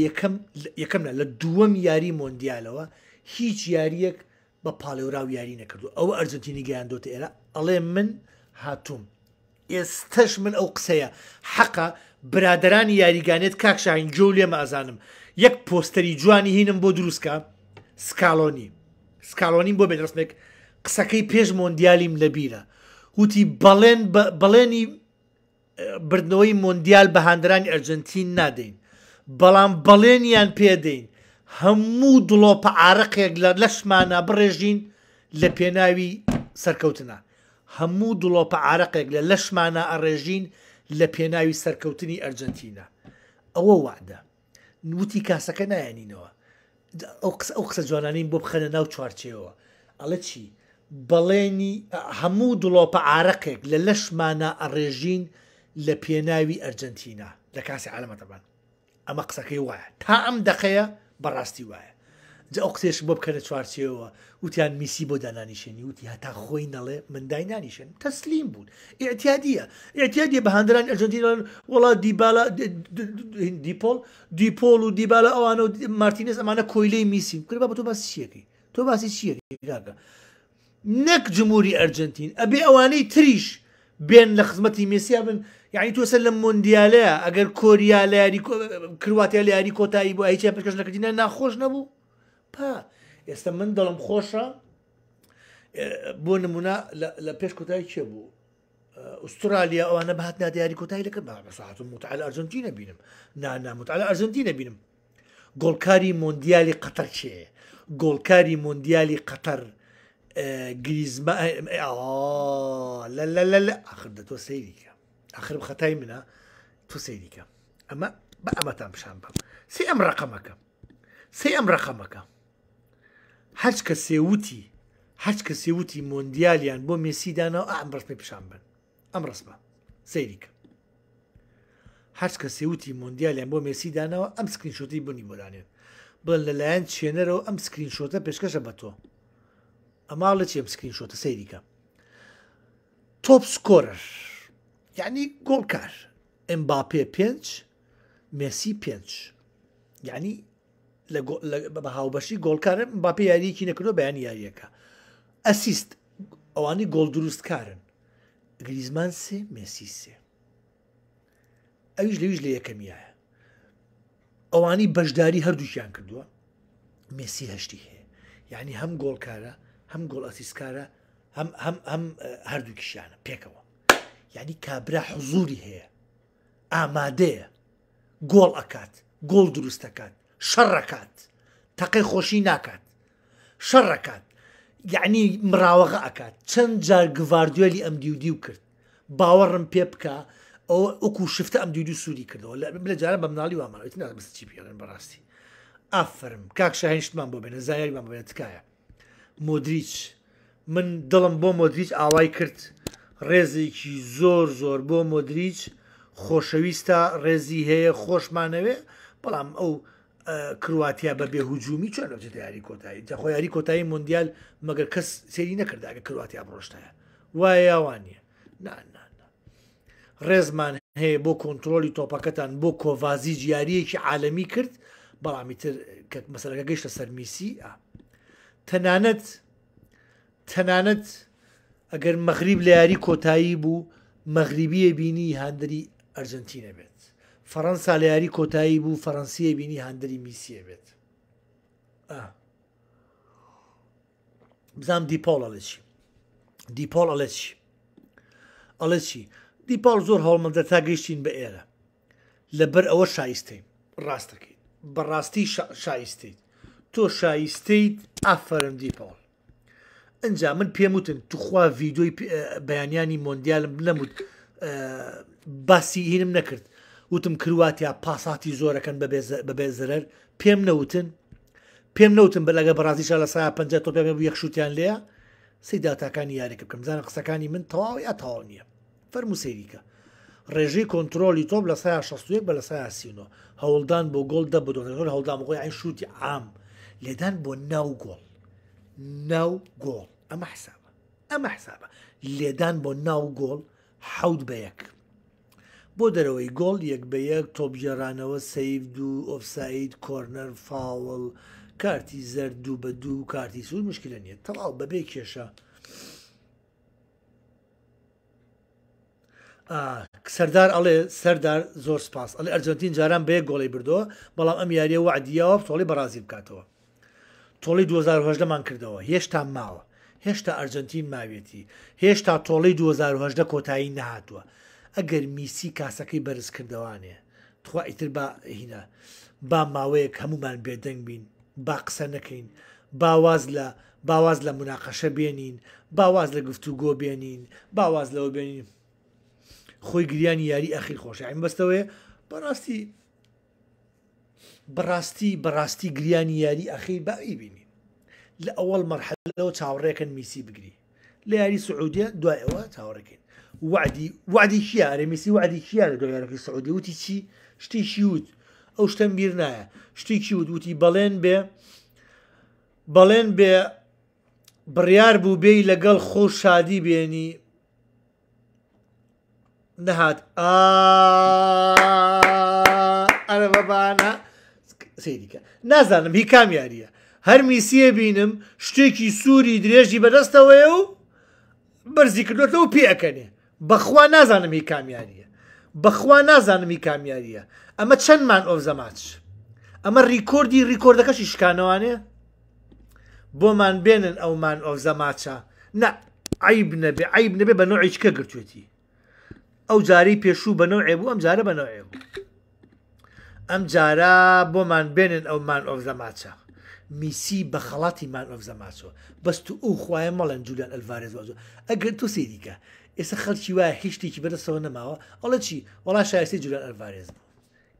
یەکەم لە دووەم یاری مۆندیالەوە هیچ یاریەک بە پاڵێورا و یاری نەکردو ئەوە ئەرجنتینی گەیاندۆتە ئێرە ئەڵێ من هاتووم ئێستش من ئەو قسەیە حەقا برادرانی یاریگانێت کاکشاین جۆ لێمە ئازانم یەک پۆستەری جوانی هینم بۆ دروستکە سکالۆنی سکالۆنیم بۆ بێنڕستێک قسەکەی پێش مۆندیالیم لەبیرە وتی بەڵێن بەڵێنی بردنەوەی مۆندیال بە هاندرانی ئەرجنتین نادەین بەڵام بەڵێنیان پێدەین هەموو دڵۆپە ئارەقێک لە لەشمانە بڕێژین لە پێناوی سەرکەوتنە هەموو دڵۆپە عراقێک لە لەشمانە ئەڕێژین لە پێناوی سەرکەوتنی ئەرجنتینە ئەوە وعدە نوتی کاسەکە نایەنینەوە ئەو قسە جوانانین بۆ بخەنە ناو چوارچێەوە ئەڵە چی بەڵێنی هەموو دڵۆپە عراقێک لە لەشمانە ئەڕێژین لە پێناوی ئەرجنتینە لە کاسی عالەمەتەبان ئەمە قسەکەی وایە تا ئەم دەخەیە بەڕاستی وایە جا ئەو قسێش بۆ بکەرە چوارچەوە وتیان میسی بۆ دانانیشێنی وتی هەتا خۆی نەڵێ منداینانیشن تەسلیم بوون ئاعتیادیە ئاعتیادیە بە هەندران ئەرژەنتینان وڵا دیبالا دیپۆل دیپۆل و دیبالا ئەوانە و مارتینز ئەمانە کۆیلەی میسیم کرد بە تۆ باس چیەکەی تۆ باسی چیەکەگە نەک جمهوری ئەرژەنتین ئەبێ ئەوانەی تریش بێن لە خزمەتی مسییا بن یعنی تۆسە لە مندیالەیە ئەگەر کۆریا لە یاری کرواتیا لە یاری کۆتایی بۆ ئەی چێ پێکەش لەکردینە ناخۆش نەبوو پا ئێستا من دڵم خۆشە بۆ نمونە لە پێش کۆتایی چێ بوو ئوسترالیا ئەوانە بەهات نادیاری کۆتایی لەکە بەساات متعال ئەرژنتینە بینم نانامتال ئەرژنتینە بینم گۆڵکاری مۆندیالی قەتەر چێ گۆڵکاری مۆندیالی قەتەر گریزمە لە ئاخر دە تۆ سەیریکە ئاخر خەتای منە تۆ سەیریکە ئەمە بە ئەمەتان پیشان بم سێ ئەم ڕقەمەکە سێ ئەم ڕقەمەکە هەچ کە سێوتی هەچ کە سێوتی مۆندیالیان بۆ مێسیدانەوە ئەم ڕستمی پیشان بن ئەم ڕستمە سەیریکە هەچ کە سێوتی مۆندیالیان بۆ مێسیدانەوە ئەم سکرینشۆتی بنی بۆدانێن بڵ لەلایەن چێنەرەوە ئەم سکرینشۆتە پێشکەشە بە تۆ ئەماڵ لە چێم سکرینشۆتە سەیریکە تۆپ سکۆرەر یعنی گۆڵکار ئەمباپێ پێنج مسی پێنج یعنی بە هاوبەشی گۆڵکارن باپی یاریکی نەکردەوە بەیان یاریەکە ئەسیست ئەوانی گۆڵ دروستکارن گریزمان سێ مسی سێ ئەویش لەویش لە یەکەمیایە ئەوانی بەشداری هەردووشیان کردووە مسی هەشتی هەیە یعنی هەم گۆڵکارە هەم گۆڵ ئەسیسکارە هەم هەردوو کیشیانە پێکەوە یعنی کابرا حزوری هەیە ئامادەیە گۆڵ ئەکات گۆڵ دروستەکات شەڕەکات تەقەی خۆشی ناکات شەڕەکات یعنی مراوەغە ئەکات چەند جار گواردوێلی ئەم دیودی و کرد باوەڕم پێ بکە ئەو ئۆکو شفتە ئەم دیودی سووری کردەوە لە جارە بە مناڵی وامەوێت نابست چی پێڵێن بەڕاستی ئافرم کاکشاهێنشتمان بۆ بێنە زایریمان بێت تکایە مدریچ من دڵم بۆ مدریچ ئاوای کرد ڕێزێکی زۆر زۆر بۆ مدریچ خۆشەویستە ڕێزی هەیە خۆشمانەوێ بەڵام ئەو کرواتیا بەبێ هوجومی چۆن لەوجێت یاری کۆتایی جا خۆیاری کۆتایی مندیال مەگەر کەس سێری نەکردداگە کرواتیا بڕۆشتایە وایە یاوانە ڕێزمان هەیە بۆ کۆنتترۆلی تۆپەکەتان بۆ کۆڤازی جیاریەکی عالمی کرد بەڵامی تر کە مەسەرەکە گەیشتە سەرمیسی تەنانەت تەنانەت ئەگەر مەغریب لە یاری کۆتایی بوو مەغریبیە بینی هەندری ئەرژەنتینە بێت فەەنسا لە یاری کۆتایی بوو فەەنسیە بینی هەندری میسیە بێت بزانام دیپۆڵە لە چی دیپۆڵ ئەڵە چی ئەڵە چی دیپال زۆر هەڵمەدە تا گەیشتین بە ئێرە لەبەر ئەوە شایستین ڕاستەکەیت بەڕاستی شایستیت تۆ شایستیت ئافەرم دیپۆڵ ئەجا من پێم وتن توخوا ڤیددیۆی بەیانیانی مۆندیالم نەموت باسی هینم نەکرد وتم کرواتیا پاساتی زۆرەکەن بەبێ زرەر پێم نەوتن پێم نەوتن بە لەگە بەڕازیشە لە سا پ تۆ پێ یەخشوتیان لەیە سی داتاکانی یاریکە بکەم زانە قسەکانی من تەواو یا تاوا نییە فەرمو سێریکە ڕێژەی کۆنتترۆلی تۆپ لە سا 16 بە لە سا سینۆ هەوڵدان بۆ گۆڵ دە بدۆنەوە هەڵدام خۆی ئای شووتی عام لێدان بۆ ناو گۆڵ ناو گۆڵ ئەمە حسابە ئەمە حسابە لێدان بۆ ناو گۆڵ حەوت بە یەک بۆ دەرەوەی گۆڵ یەک بە یەک تۆبژێرانەوە سەیفد و ئۆفساید کۆرنەر فاوڵ کارتی زەر دوو بە دوو کارتی سوود مشکلە نیە تەڵاو بەبێ کێشە سەردار ئەڵێ سەردار زۆر سپاس ئەلێ ئەرجنتین جاران بەیە گۆڵی بردەوە بەڵام ئەم یاریە وعدیەوە تۆڵی بەرازی بکاتەوە تۆڵی 2010مان کردەوە هێشتا ماوە هێشتا ئەرجنتین ماوێتی هێشتا تۆڵی 2010 کۆتایی نهاتووە ئەگەر میسی کاسەکەی بەرز کردوانێ تخوا ئیتر با هینە با ماوەیەک هەمومان بێدەنگ بین با قسە نەکەین باواز لە باواز لە مناقەشە بێنین باواز لە گفتوگۆ بێنین باواز لەوە بێنین خۆی گریانی یاری ئەخیر خۆش ئەین بەستەوەی بەڕاستی بەڕاستی بەڕاستی گریانی یاری ئەخیر بائی بینی لە ئەوەڵ مەرحەلەوە چاوەڕێکن میسی بگری لە یاری سعودیە دوای ئەوە چاوەڕێکین وعدی وعدی چیە ئەرێمیسی وعدی چیە لە دۆیارەکەی سعودی وتی چی شتێکی وت ئەو شتم بیر نایە شتێکی وت وتی بەڵێن بێ بەڵێن بێ بڕیار بوو بێی لەگەڵ خۆش شادی بێنی نەهات ئەرەبانە سیکە نازانم هی کامیاریە هەر میسیە بینم شتێکی سووری درێژی بەدەستەوەە و بەرزی کردوێتەوە پێەکەنێ بەخوا نازانم هی کامیانیە بەخوا نازانم هی کامیاریە ئەمە چەندمان ئۆف زەماچ ئەمە ریکۆردی ریکۆردەکەشی شکانەوانێ بۆمان بێنن ئەومان ئۆف زەماچە نە عیب نەبێ عیب نەبێ بە نوعیچکە گرتوێتی ئەو جاری پێشوو بەنەوە ئێبوو ئەم جارە بەنەوە ئێبوو ئەم جارە بۆمان بێنن ئەومان ئۆف زەماچە میسی بە خەڵاتیمان ئەف زەماچەوە بەست و ئەو خوایە مەڵەن جولیان ئەلوارێز وازۆ ئەگەر تو سێریکە ئێستا خەڵکی وایە هیچشتێکی بەرەسەوە نەماوە ئەڵە چی وڵا شایستی جولان ئەلڤارێز بوو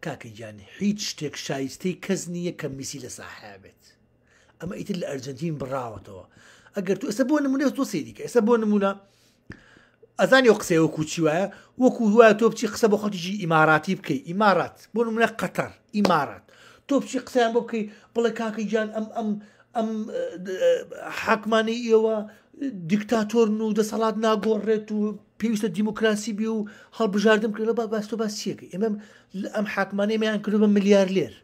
کاکە گیانی هیچ شتێک شایستەی کەس نییە کە میسی لە ساحابێت ئەمە ئیتر لە ئەرجنتین بڕاوەتەوە ئەگەر تو ئێستا بۆ نمونە تۆ سێدیکە ئێستا بۆ نمونە ئەزانی قسە وەکو چی وایە وەکو وایە تۆ بچی قسە بۆ خەڵکیجی ئیماراتی بکەی ئیمارات بۆ نمونە قەتەر ئیمارات تۆ بچی قسەیان بۆ بکەی بڵێ کاکە گیان ئەم ئەم ئەم حاکمانی ئێوە دیکتاتۆر و دەسەڵات ناگۆڕێت و پێویستە دیموکراسی بی و هەڵبژاردم کرد بە باستۆ باسیەکە ئێمە ئەم حاکمانەیەمەیان کردو بە ملیار لێر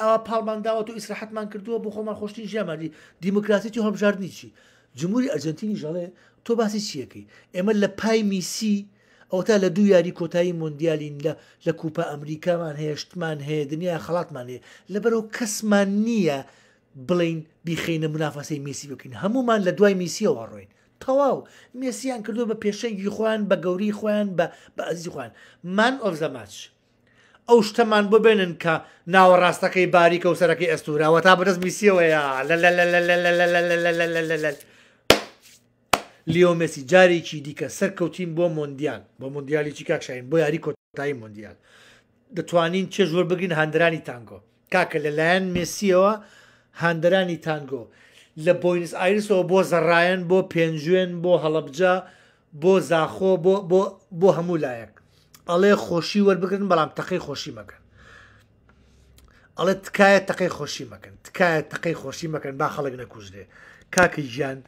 ئەوە پاڵمانداوە و ئیسراحەتمان کردووە بۆ خۆمان خۆشتین ژیامانی دیموکراسیی هەڵبژاردننی چی جمهوری ئەرجنتینی ژەڵێ تۆ باسی چیەکەی ئێمە لە پای میسی ئەو تا لە دوو یاری کۆتایی مندیالین لە لە کوپە ئەمریکامان هەیە شتمان هەیە دنیا خڵاتمان هەیە لەبەرەوە کەسمان نییە بڵین بیخینە منافەسی میسی بکەین هەمومان لە دوای میسیەوە ڕۆین تەواو مێسییان کردو بە پێشەنگی خۆیان بە گەوری خۆیان بە ئەزی خۆیان مان ئۆف زەماچ ئەو شتەمان ببێنن کە ناوەڕاستەکەی باریکە و سەرەکەی ئەستوراوە تا بەدەست میسیەوەیە لیۆ مسی جارێکی دیکە سەرکەوتین بۆ مۆندیان بۆ مۆندیالی چی کاکشین بۆ یاری کۆتایی مۆندیال دەتوانین چێژوە بگرین هەندرانی تانگۆ کاکە لەلایەن مێسیەوە هاندەرانی تانگۆ لە بۆینس ئایرسەوە بۆ زەڕایەن بۆ پێنجوێن بۆ هەڵەبجا بۆ زاخۆ بۆ هەموو لایەک ئەڵێ خۆشی وەربگرن بەڵام تەقی خۆشی مەکەن ئەڵێ تکایە تەقی خۆشی مەکەن تکایە تەقی خۆشی مەکەن با خەڵک نەکوژێ کاکە ژیان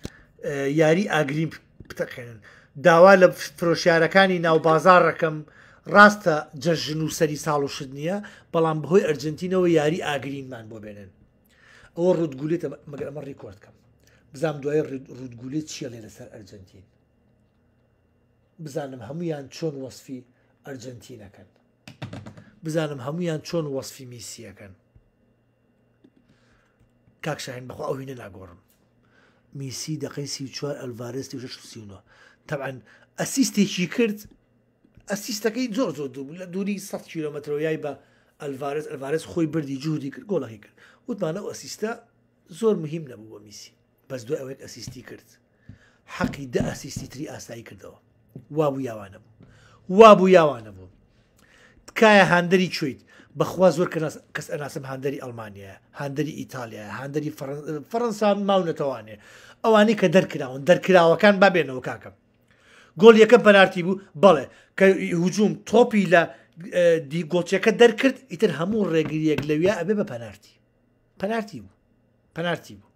یاری ئاگریم بتەقێنن داوا لە فرۆشیارەکانی ناوبازارەکەم ڕاستە جەژن و سەری ساڵ و شت نییە بەڵام بەهۆی ئەرجنتینەوە یاری ئاگرینمان بۆ بێنن ئەوە ڕودگولێتە مەگەر ئەمە ڕیکۆردکەم بزانام دوای ڕودگولێت چیە لێ لەسەر ئەرجنتین بزانم هەمویان چۆن وەصفی ئەرجنتینەکەن بزانم هەمویان چۆن وەصفی میسیەکەن کاکشاهین بەخوا ئەوینە ناگۆڕم میسی دەقەی سی چوار ئەلڤارستی شسیونەوە تەعاەن ئەسیستێکی کرد ئەسیستەکەی زۆر زۆر دوو لە دووری 100 کیلومترەوەیای بە ئەلڤارز ئەلڤارز خۆی بردی جوودی کرد گۆڵی کرد وتمانەوە ئەسیستە زۆر مهم نەبوو بۆ میسی بەس دو ئەوێک ئەسیستی کرد حەقی دە ئەسیستی تری ئاسایی کردەوە وابوو یاوانە بوو وابوو یاوانە بوو تکایە هاندری چیت بەخوا زۆر کەس ئەناسم هاندری ئەلمانیا هاندری ئیتالیا هاندری فەرەنسان ماونەتەوانێ ئەوانەی کە دەرکراون دەرکراوەکان بابێنەوە کاکەم گۆل یەکەم پەنارتی بوو بەڵێ کە هجووم تۆپی لە دیگۆچەکە دەرکرد ئیتر هەموو ڕێگریەک لەویا ئەبێ بە پەنارتی پەنارتی بوو پەنارتی بوو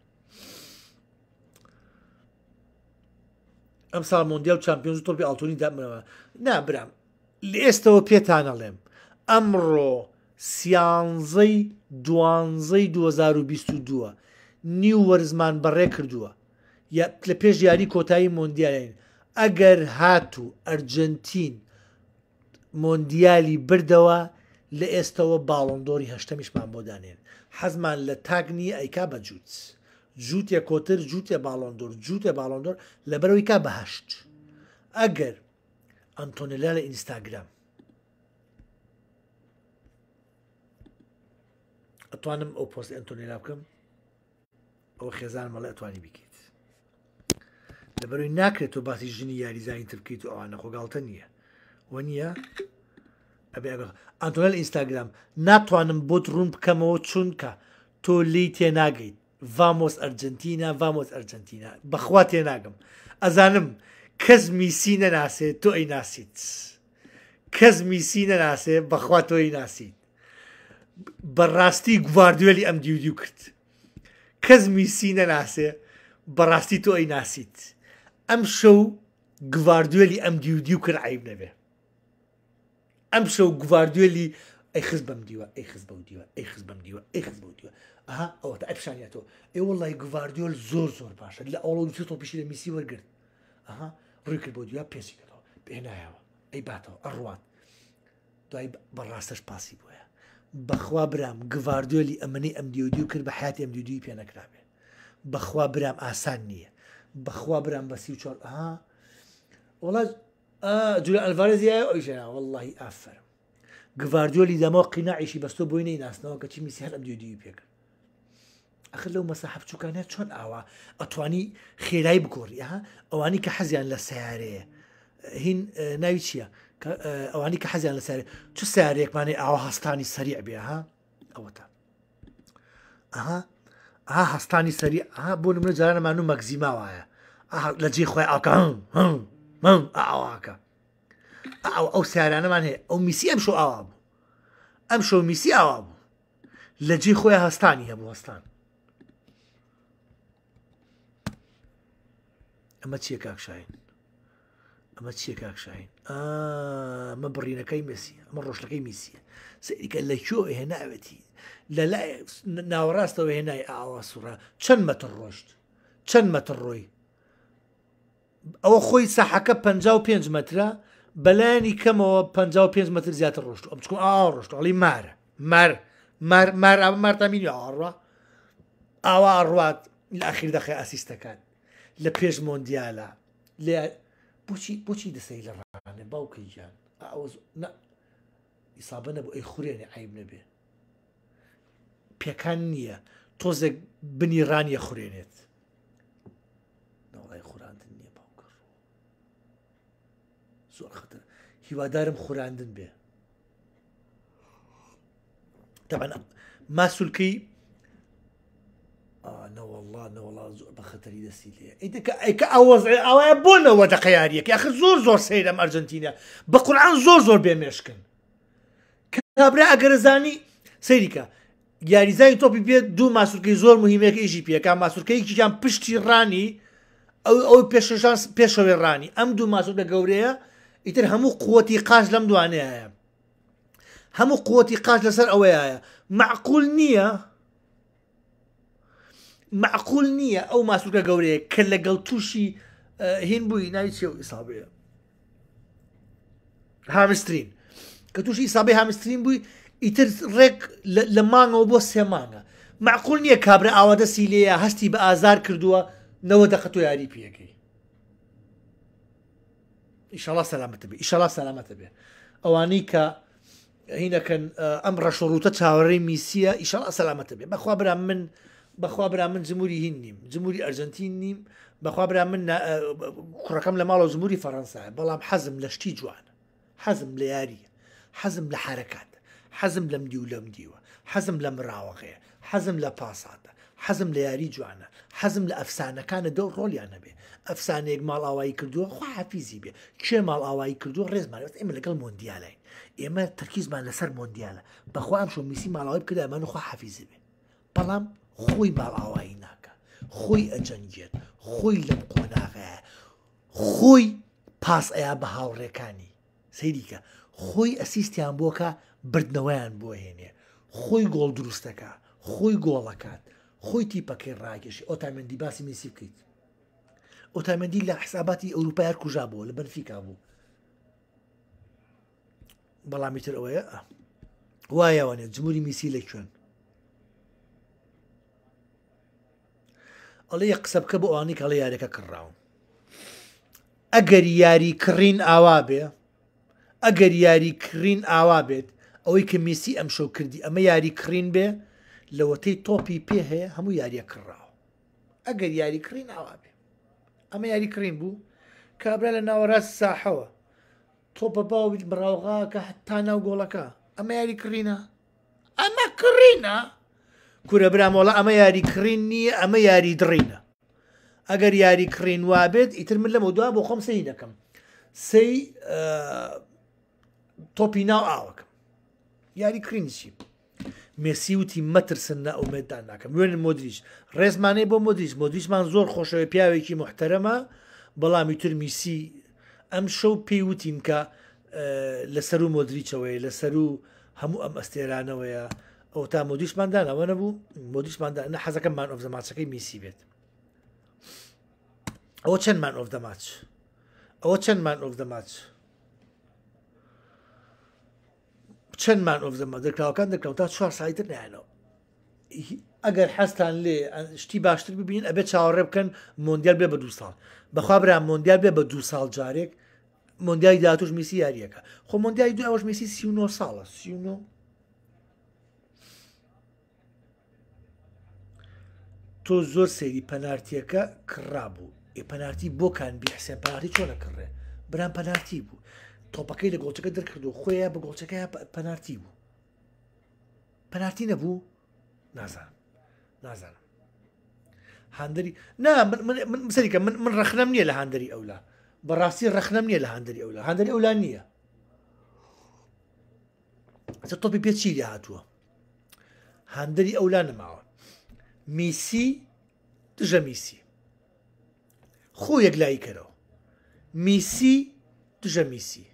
ئەم ساڵ مۆندیە و چمپیۆنز تۆپی ئاڵتونی دامرەوە نابرام لە ئێستەوە پێتانەڵێم ئەمڕۆ سیانزەی دوانزەی 2022 نیو وەرزمان بەڕێ کردووە لە پێش یاری کۆتایی مۆندیالین ئەگەر هاتوو ئەرجنتین مۆندیالی بردەوە لە ئێستەوە باڵندۆری هەشتەمیشمان بۆ دانێن حەزمان لە تاگ نییە ئەیکا بە جووت جووتە کۆتر جووتە باڵندۆر جووتە باڵندۆر لە بەرەوەی کا بەهشت ئەگەر ئەنتۆنللا لە ئینستاگرام ئەتوانم ئەو پۆست ئەتۆنیلا بکەم ئەو خێزان مەڵە ئەتوانی بکەیت لەبەرەوەی ناکرێت تۆ باسی ژنی یاریزانی تر بکەیت و ئەوانە خۆگاڵتە نییە وە نییە؟ ئەتۆل ئینستاگرام ناتوانم بۆت ڕوون بکەمەوە چونکە تۆ لی تێناگەیت ڤامۆس ئەرجنتینا ڤامۆس ئەرجنتینا بەخوا تێناگەم ئەزانم کەس میسی نەناسێت تۆ ئەی ناسیت کەس میسی نەناسێ بەخوا تۆی ناسیت بەڕاستی گواردوێلی ئەم دیودی کرد کەس میسی نەناسێ بەڕاستی تۆ ئەی ناسیت ئەم شەو گواردوێلی ئەم دیودی و کرد عیب نەبێ ئەم شەو گواردوێلی ئەی خز بەم دیوە ئەی خز بەم دیوە ئەی خز بەم دیوە ئەی خز بەم دیوە ئەها ئەوە ئەپشانیاتەوە ئێوە لای گواردیۆل زۆر زۆر باشە لە ئەوڵ تۆ پیشی لە میسی وەرگرت ئەها ڕوویکرد بۆ دیوە پێسی کردەوە پێنایەوە ئەی باتەوە ئەڕوان دوای بەڕاستش پاسی بووە بەخوا برام گواردۆلی ئەمەی ئەم دیودی و کرد بە حاتی ئەم دیودی پێ نەکرابێ بەخوا برام ئاسان نییە بەخوا برام بەسی و چۆر ئاها وڵات جولا ئەلڤارز یایە ئەویژێنا واللهی ئافەر گواردیۆلی دەمەوە قیناعیشی بەستۆ بۆی نەی ناسنەوە کە چی میسیار ئەم دیودی پێکرد ئەخر لەو مەسەحب چووکانە چۆن ئاوا ئەتوانی خێرایی بکۆری ها ئەوانی کە حەزیان لە سیارەیە هین ناوی چییە ئەوانی کە حەزیان لە سیارێ چ سیارێکمانی ئاوا هەستانی سریع بێ ها ئەوەتە ئەها ئا هەستانی سەری ئا بۆ نمرە جارانەمان و مەگزیماوایە لە جێ خۆی ئاکان مەم ئاواکە ئەو ئەو سیارانەمان هەیە ئەو میسی ئەم شو ئاوا بوو ئەم شو میسی ئاوا بوو لە جێ خۆی هەستانی هەبوو هەستان ئەمە چیە کاکشین ئەمە چیە کاکشین ئەمە بڕینەکەی مسی ئەمە ڕۆژەکەی میسیە سەریکە لە کوێ هێناوەتی لە لای ناوەڕاستەوە هێنای ئاوا سوڕ چەند مەتر ڕۆشت چەند مەتر ڕۆی ئەوە خۆی سەحەکە 55 مترە بەلایانی کەمەوە 55 متر زیاتر ڕۆشت ئەم چکم ئا ڕۆشت ئەڵی مارە مار مار مار ئا مارتامینی ئاڕە ئاوا ڕات لە ئاخیر دەخی ئاسیستەکان لە پێش مۆندیالە لێ بچی بچی دەسی لە ڕانێ باوکی گیان ئیسابە نەبوو ئەی خوێنێ عیب نەبێ پێکان نییە تۆزێک بنی ڕانیە خوێنێت زۆر خەتر هیوادارم خوراندن بێ تەبان ماسولکەی نەوەله نەوەڵ زۆر بە خەتەری دەستی لێ ئەیکە ئەوەیە بۆ نەوە دەقیارەک یاخ زۆر زۆر سەیرم ئەرجنتینە بە قورآان زۆر زۆر بێمێشکن کابرا ئەگەرزانی سەیریکە یاریزای تۆپی پێ دوو ماسوورکەی زۆر مهمەکە ئیژی پێەکە ماسوورکەیکییان پشتی ڕانی ئەو ئەو پێشان پێشەوێ ڕانی ئەم دوو ماسوورکە گەورەیە ئیتر هەموو قوتی قاش لەم دوانەیە هەموو قوتی قاش لەسەر ئەوەیە معقول نییە معقول نییە ئەو ماسوکە گەورەیە کە لەگەڵ تووشی هین بووی نای چێ و ئیسابەیە هامسترین کە تووشی ئیسابی هامسترین بووی ئیتر ڕێک لە مانگەوە بۆ سێمانگە معقول نییە کابرا ئاوادە سیلەیە هەستی بە ئازار کردووە نەوە دەقەت و یاری پێەکەی ئیشڵا سەلامەتە بێ ئیشڵا سەلامەتە بێ ئەوانەی کە هینەکەن ئەم ڕەشڕوتە چاوەڕێی میسیە ئیشڵا سەلامەتە بێ بەخوا برا من بەخوا برا من زموری هین نیم زموری ئەرژەنتین نیم بەخوا برا من کوڕەکەم لە ماڵە زموری فەەنسایە بەڵام حەزم لە شتی جوانە حەزم لە یاریە حەزم لە حرکات حەزم لەم دی و لەم دیوە حەزم لە مراوەغەیە حەزم لە پاساتە حەزم لە یاری جوانە حەزم لە ئەفسانەکانە دە ڕۆلیانە بێ ئەفسانەیەک ماڵ ئاوایی کردووە خوا حافیزی بێ چێ ماڵ ئاوایی کردووە ڕێزمانێت ئێمە لەگەڵ مۆندیالای ئێمە تەرکیزمان لەسەر مۆندیالە بەخوام شۆ میسی ماڵاوی کرددامان خوا حافیزی بێ بەڵام خۆی ماڵ ئاوایی ناکە خۆی ئەجەنگێت خۆی لەم قۆناغەیە خۆی پاس ئەیا بە هاوڕێکانی سەیریکە خۆی ئەسیستیان بۆکە بردنەوەیان بۆ هێنێ خۆی گۆڵ دروستەکە خۆی گۆڵەکات خۆی تیپەکەی ڕاگەشی ئۆتامەندی باسی میسی بکەیت ئۆتامەندی لە حساباتی ئەوروپای کوژا بووە لە بەنفیکا بوو بەڵامی تر ئەوەیە وایەوانێت جمهوری میسی لە کوێن ئەڵێ قسە بکە بۆ ئەوانی کەڵە یاریەکە کڕراون ئەگەر یاری کڕین ئاوا بێ ئەگەر یاری کڕین ئاوا بێت ئەوەی کە میسی ئەم شو کردی ئەمە یاری کڕین بێ لەوەتەی تۆپی پێ هەیە هەموو یاریە کڕراوە ئەگەر یاری کڕین ئاوا بێ اما ئەمە یاریکرین بوو کابرا لە ناوەڕاست ساحەوە تۆپە باویت بڕاوغا کە حتا ناو گۆڵەکە ئەمە یاریکرینە ئەمە کڕینە کورە برامۆڵە ئەمە یاریکرین نییە ئەمە یاری درینە ئەگەر یاری کڕین وابێت ئیتر من لەمە دووە بۆ خۆم سی دەکەم سی تۆپی ناو ئاوەکەم یاری کرینشی بوو مسی وتی مەترسن نە ئەومێددان ناکەم وێنن مدریش ڕێزمانەی بۆ مدریش مدریشمان زۆر خۆشەوە پیاوێکی محتەرەمە بەڵامی تر میسی ئەم شەو پێی وتین کە لەسەر و مدریچەوەی لەسەر و هەموو ئەم ئەستێرانەوەیە ئەو تا مدیشماندان ئەوە نەبوو مدیشماندا نە حەزەکەمان ئۆف زەماچەکەی میسی بێت ئەوە چەندمان ئۆف دەماچ ئەوە چەندمان ئۆف دەماچ چەندمان ئۆزممە دەکراوەکان دەکەوت تا چوار سایتر نیانەوە ئەگەر حەستان لێ شتی باشتر ببین ئەبێ چاوەڕێ بکەن مۆندیال بێ بە دو ساڵ بەخوا برا مۆندیال بێ بە دو ساڵ جارێک مۆندیای داتوش میسی یاریەکە خۆ مۆندیای دو ئەوش میسی سی ساڵە سی تۆ زۆر سەیری پەنارتیەکە کڕابوو ئێ پەنارتی بۆکان بیحسێن پەنارتی چۆنە کڕێ بران پەنارتی بوو تۆپەکەی لە گۆچەکە دەرکردو خۆیان بە گۆچەکە پەنارتی بوو پەنارتی نەبوو نازانم نازانم هەندری نا سەریکە من ڕخنم نییە لە هەندری ئەولا بەڕاستی ڕخنم نییە لە هەندری ئەولا هەندری ئەولا نییە تۆپی پێ چی هاتووە هەندری ئەولا نەماوە میسی دژە میسی خۆ یەک میسی دژە میسی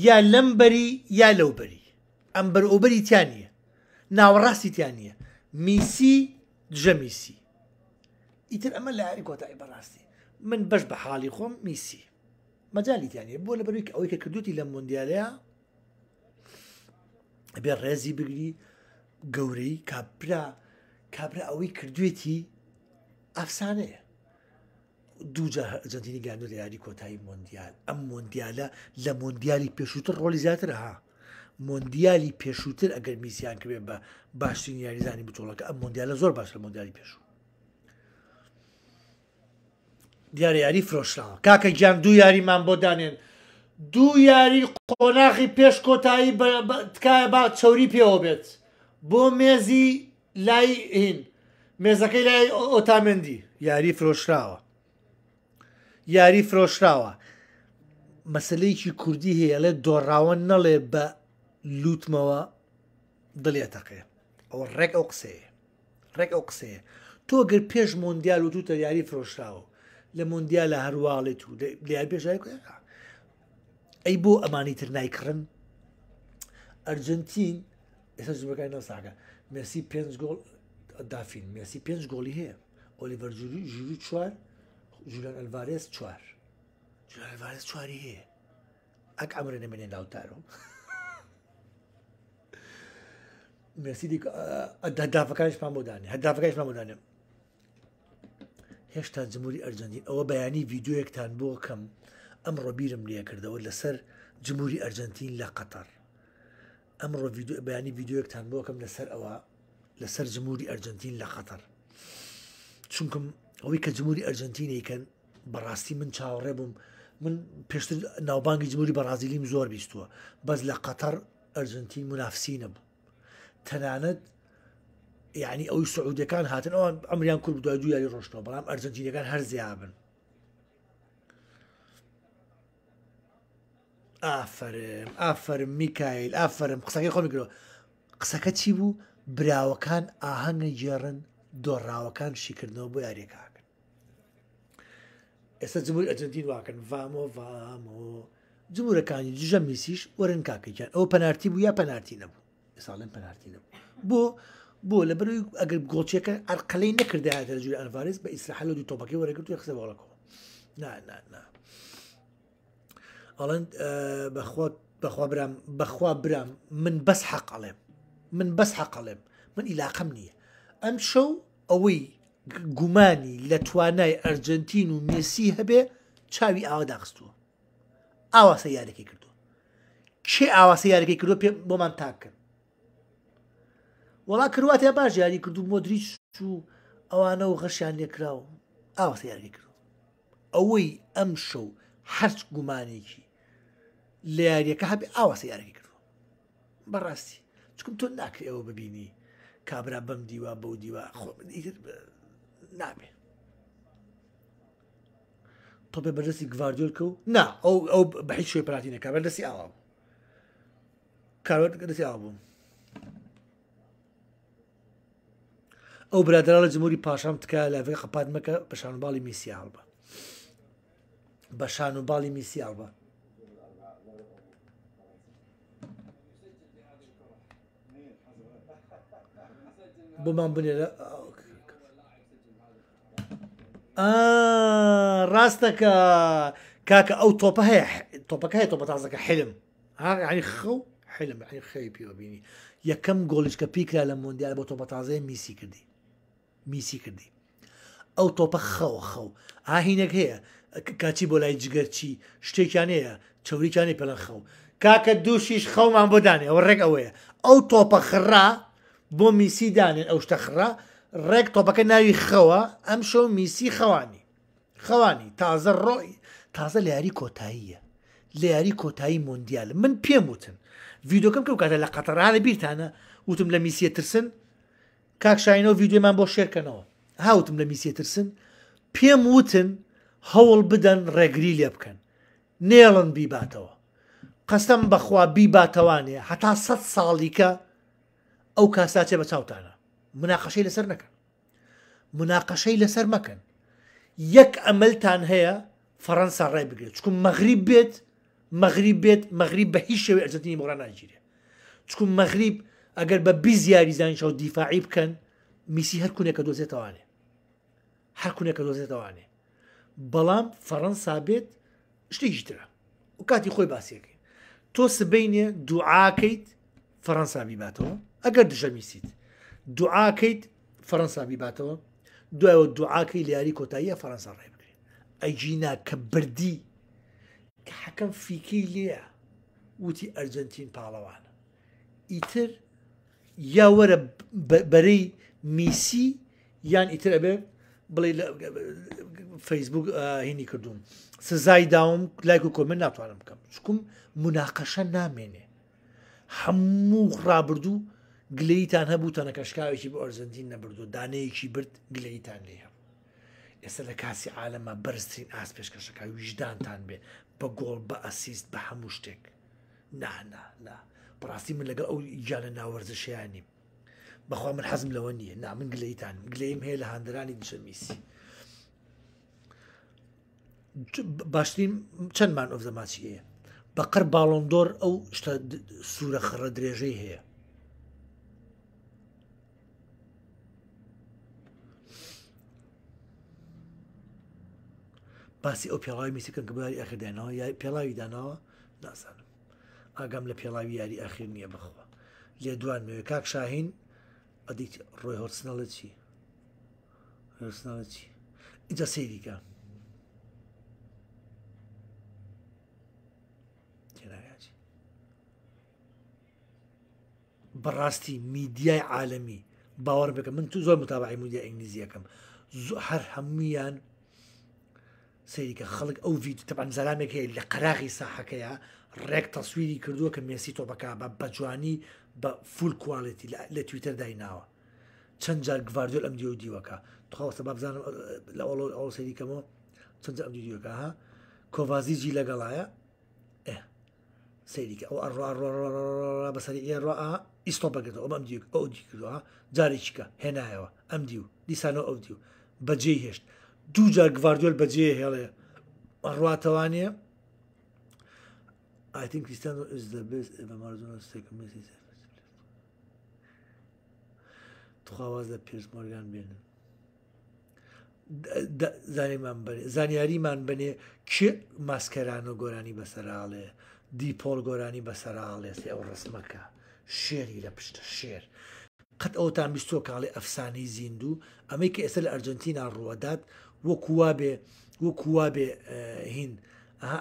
یا لەم بەری یا لەو بەری ئەم بەرئوبەری تیان نیە ناوەڕاستی تیان نیە میسی دژە میسی ئیتر ئەمە لە یاری کۆتایی بەڕاستی من بەش بە حاڵی خۆم میسی مەجاالیتیانە بۆ لە بەروی ئەوەی کە کردوتی لە مندیالەیە بێ ڕێزی بگری گەورەی کابرا کابرا ئەوەی کردوێتی ئەفسانەیە دوو ئەرجنتینی گیان لە یاری کۆتایی مۆندیال ئەم مۆندیالە لە مۆندیالی پێشووتر ڕۆلی زیاتر ها مۆندیالی پێشووتر ئەگەر میسییان کردێت بە باشترین یاریزانی بچۆڵەکە ئەم مۆندیالە زۆر باش لە مۆندیالی پێشوو دیارە یاری فرۆشراوە کاکە گیان دوو یاریمان بۆ دانێن دوو یاری قۆناغی پێش کۆتایی تکایە با چوری پێوە بێت بۆ مێزی لای هین مێزەکەی لای ئۆتامەندی یاری فرۆشراوە یاری فرۆشراوە مەسلەیەکی کوردی هەیە لێ دۆڕاوە نەڵێ بە لوتمەوە دڵێتەقێ ئەوە ڕێک ئەو قسەیە ڕێک ئەو قسەیە تۆ گەر پێش مۆندیال و توتە یاری فرۆشراوە لە مۆندیا لە هەرواڵێت و لە پێشای ئەی بۆ ئەمانی تر نایکڕن ئەرجنتین ئێستا زبەکان نەساگە مسی پێنج گۆڵ دافین مسی پێنج گۆڵی هەیە ئۆلیڤەر ژوری چوار ژولان ئەلڤارێز چوار ژولانڤارێز چواری هەیە ئەک ئەمرە نەمێنێ ناوتارم <laughs> مسی هەدافەکانش پام بۆدانێ هەدافەکانش پام بۆدانێ هێشتا جمهوری ئەرجنتین ئەوە بەیانی یددیوەکتان بۆ کەم ئەم ڕۆبیرم لە کردەوە لەسەر جمهوری ئەرجنتین لە قەتەر ئەمڕۆ بەیانی یددیوەکتان بۆ کەم لەسەر ئەوە لەسەر جمهوری ئەرجنتین لە خەتەر چونکم ئەوەی کە جمهوری ئەرژەنتینەیکەن بەڕاستی من چاوەڕێ بووم من پێشتر ناوبانگی جمهوری بەڕازیلیم زۆر بیستووە بەس لە قەتەر ئەرژەنتین منافسی نەبوو تەنانەت یعنی ئەوی سعودەکان هاتن ئەوان ئەمریان کورد دوای دو یاری ڕۆشتەوە بەڵام ئەرژەنتینەکان هەر زیابن ئافرم ئافرم میکیل ئافرم قسەکەی خۆمیگرەوە قسەکە چی بوو براوەکان ئاهەنگە گێڕن دۆڕاوەکان شیکردنەوە بۆ یاریەکان ئێستا جمهور ئەجنین واکەن ڤامۆ ڤامۆ جمهورەکانی دژە میسیش وەرن کاکەیان ئەو پەنارتی بوو یا پەنارتی نەبوو ئێساڵێن پەنارتی نەبوو بۆ بۆ لە بەروی ئەگەر گۆچێکە ئەرقلەی نەکردایە دەرەجوی ئەلڤارز بە ئیسراحل و تۆپەکەی وەرەگرت و خسە بەڵکەوە الان بخوا بخوا برام بخوا برام من حق حەقەڵێم من حق حەقەڵێم من ئیلاقم نییە ئەم شەو گومانی لە توانای ئەرجنتین و مسی هەبێ چاوی ئاوا داخستووە ئاواسە یارەکەی کردو کێ ئاواسە یارەکەی کردو پێ بۆمان تاکەن وڵا کرواتێ باش یاری کردو مدریش و ئەوانە و غەشیان لێکراوە ئاواسە یارگەی کردو ئەوەی ئەم شەو هەرچ گومانێکی لە یاریەکە هەبێ ئاواسە یارگەی کردو بەڕاستی چکم تۆ ناکرێ ئەوە ببینی کابرا بەم دیوە بەو دیوە خۆ نابێ تۆ بێ بەردەستی گواردۆل کە و نا ئەو ئەو بە هیچ شوێ پراتی نەکە بەردەستی ئاوا کارەکە دەستی ئابووم ئەو برادرا لە جمهوری پاشام تکایە لاێ خەپات مەکە بە شانوباڵی میسیال بە بە شانوباڵی میسیال بە بۆمان بنێ ڕاستەکە کاکە ئەو تۆپە هەیە تۆپەکە هەیە تۆپە تازەکە حلم ینی خەو حلم ینی خەی پیوەبینی یەکەم گۆلیشکە پیکرا لە مندیال بۆ تۆپە تازەیە میسی کردی میسی کردی ئەو تۆپە خەو خەو ئاهینێک هەیە کاچی بۆ لای جگەرچی شتێکیانەیە چوریکانی پەلە خەو کاکە دووشیش خەومان بۆ دانێ ئەوە ڕێک ئەوەیە ئەو تۆپە خڕا بۆ میسی دانێن ئەو شتە خڕا ڕێک تۆپەکە ناوی خەوە ئەم شەو میسی خەوانی خەوانی تازە ڕۆی تازە لە یاری کۆتاییە لە یاری کۆتایی مۆندیال من پێم وتن ڤیددیوکەم کە کاتە لە قەتەرانە بیرتانە وتم لە میسیە ترسن کاکشاینەوە ڤیددیومان بۆ شێرکەنەوە هاوتم لە میسیە ترسن پێم وتن هەوڵ بدەن ڕێگری لێ بکەن نێڵن بیباتەوە قەستەم بەخوا بیباتەوانێ هەتا سە ساڵیکە ئەو کاساچێ بە چاوتانە مناقەشەی لەسەر نەکەن مناقەشەی لەسەر مەکەن یەک ئەمەلتان هەیە فەەنسا ڕێ بگرێت چکم مەغریب بێت مەغریب بێت مەغریب بە هیچ شێوی ئەزتنی مڕان ناگیرێ چکم مەغریب ئەگەر بە بی زیاریزان شەو دیفاعی بکەن میسی هەرکوونێکە دۆزێتوانێ هەرکوونێکە دۆزێتوانێ بەڵام فەەنسا بێت شتێکی ترە و کاتی خۆی باسیەکەی تۆ سبینێ دوعاکەیت فەەنسا بیباتەوە ئەگەر دژە میسییت دوعاکەیت فەەنسا بیباتەوە دوایەوە دوعاکەی لیاری کۆتاییە فەەنسا ڕێ بکرێت ئەیجینا کە بردی کە حەکەم فیکی لێە وتی ئەرجنتین پاڵەوانە ئیتر یا وەرە بەرەی میسی یان ئیتر ئەبێ بڵێ فەیسبوک هینی کردوم سزای داوم لایک و کۆمن ناتوانم بکەم چکم مناقەشە نامێنێ هەموو ڕابردوو گلەیتان هەبوو تەنە کەشکاوێکی بۆ ئەرزەنتین نەبردو دانەیەکی برد گلەیتان لێ هەبوو ئێستا لە کاسی عالەمە بەرزترین ئاس پێشکەشەکە ویژدانتان بێ بە گۆڵ بە ئەسیست بە هەموو شتێک نانا نا بڕاستی من لەگە ئەو یانە ناوەرزشیانیم بەخوا من حەزم لەوە نییە نا من گلەیتان گلەیم هەیە لە هەندرانی دشەمیسی باشترین چەندمان ئۆفزەماچی هەیە بەقەر باڵندۆر ئەو شتە سوورە خڕە درێژەی هەیە باسی ئەو پێڵاوی میسیکن کە باری ئەخدانەوە یا پێڵاوی داناوە ناسانم ئاگام لە پێڵاوی یاری ئەخیر نییە بخەوە لێ دوان نوێ کاک شاهین ئەدیت ڕۆی هۆرسنەڵە چی هۆرسنەڵە چی اینجا سەیریکە تێناگاچی بەڕاستی میدیای عالمی باوەڕ بکەم من تو زۆر متابعی مودیا ئینگلیزیەکەم زۆ هەر هەمویان سەریکە خەڵک ئەو ڤید تەبان زارامێک هەیە لە قەراغی ساحەکەیە ڕێک تەسووری کردووە کە مێسی تۆپەکە بە بەجوانی بە فول کوواڵێتی لە تویتەر دایناوە چەند جار گواردۆل ئەم دیو دیوەکە تخواوەسە بابزانم لە ئەوڵ ئەو سەریکەمەوە چەند ئەم دیوەکە ها کۆڤازیجی لەگەڵایە ئێ سەیریکە ئەو ئەڕڕڕڕ بەسەری ئێڕە ئیسۆ بەگرەوە ئەم دیو ئەو دی کردووە جارێکیکە هێنایەوە ئەم دیو دیسانەوە ئەو دیو بەجێ هێشت دووجار گواردۆل بەجێ هێڵێ ڕاتەوانە ئاتین کریستان توخواز لە پێشمۆرگان بێنن زانیمان بێ زانیاریمان بنێ کێ ماسکەران و گۆرانی بەسەرراڵێ دیپۆل گۆرانی بەسەرراڵێ ئەو ڕسمەکە شێری لە پشتە شێر قەت ئەوتان بیستۆ کاڵی ئەفسانی زیندوو ئەمەی کە ئێستا لە ئەرجنتینا ڕوەدات وەکووا بێ وەکووا بێ هین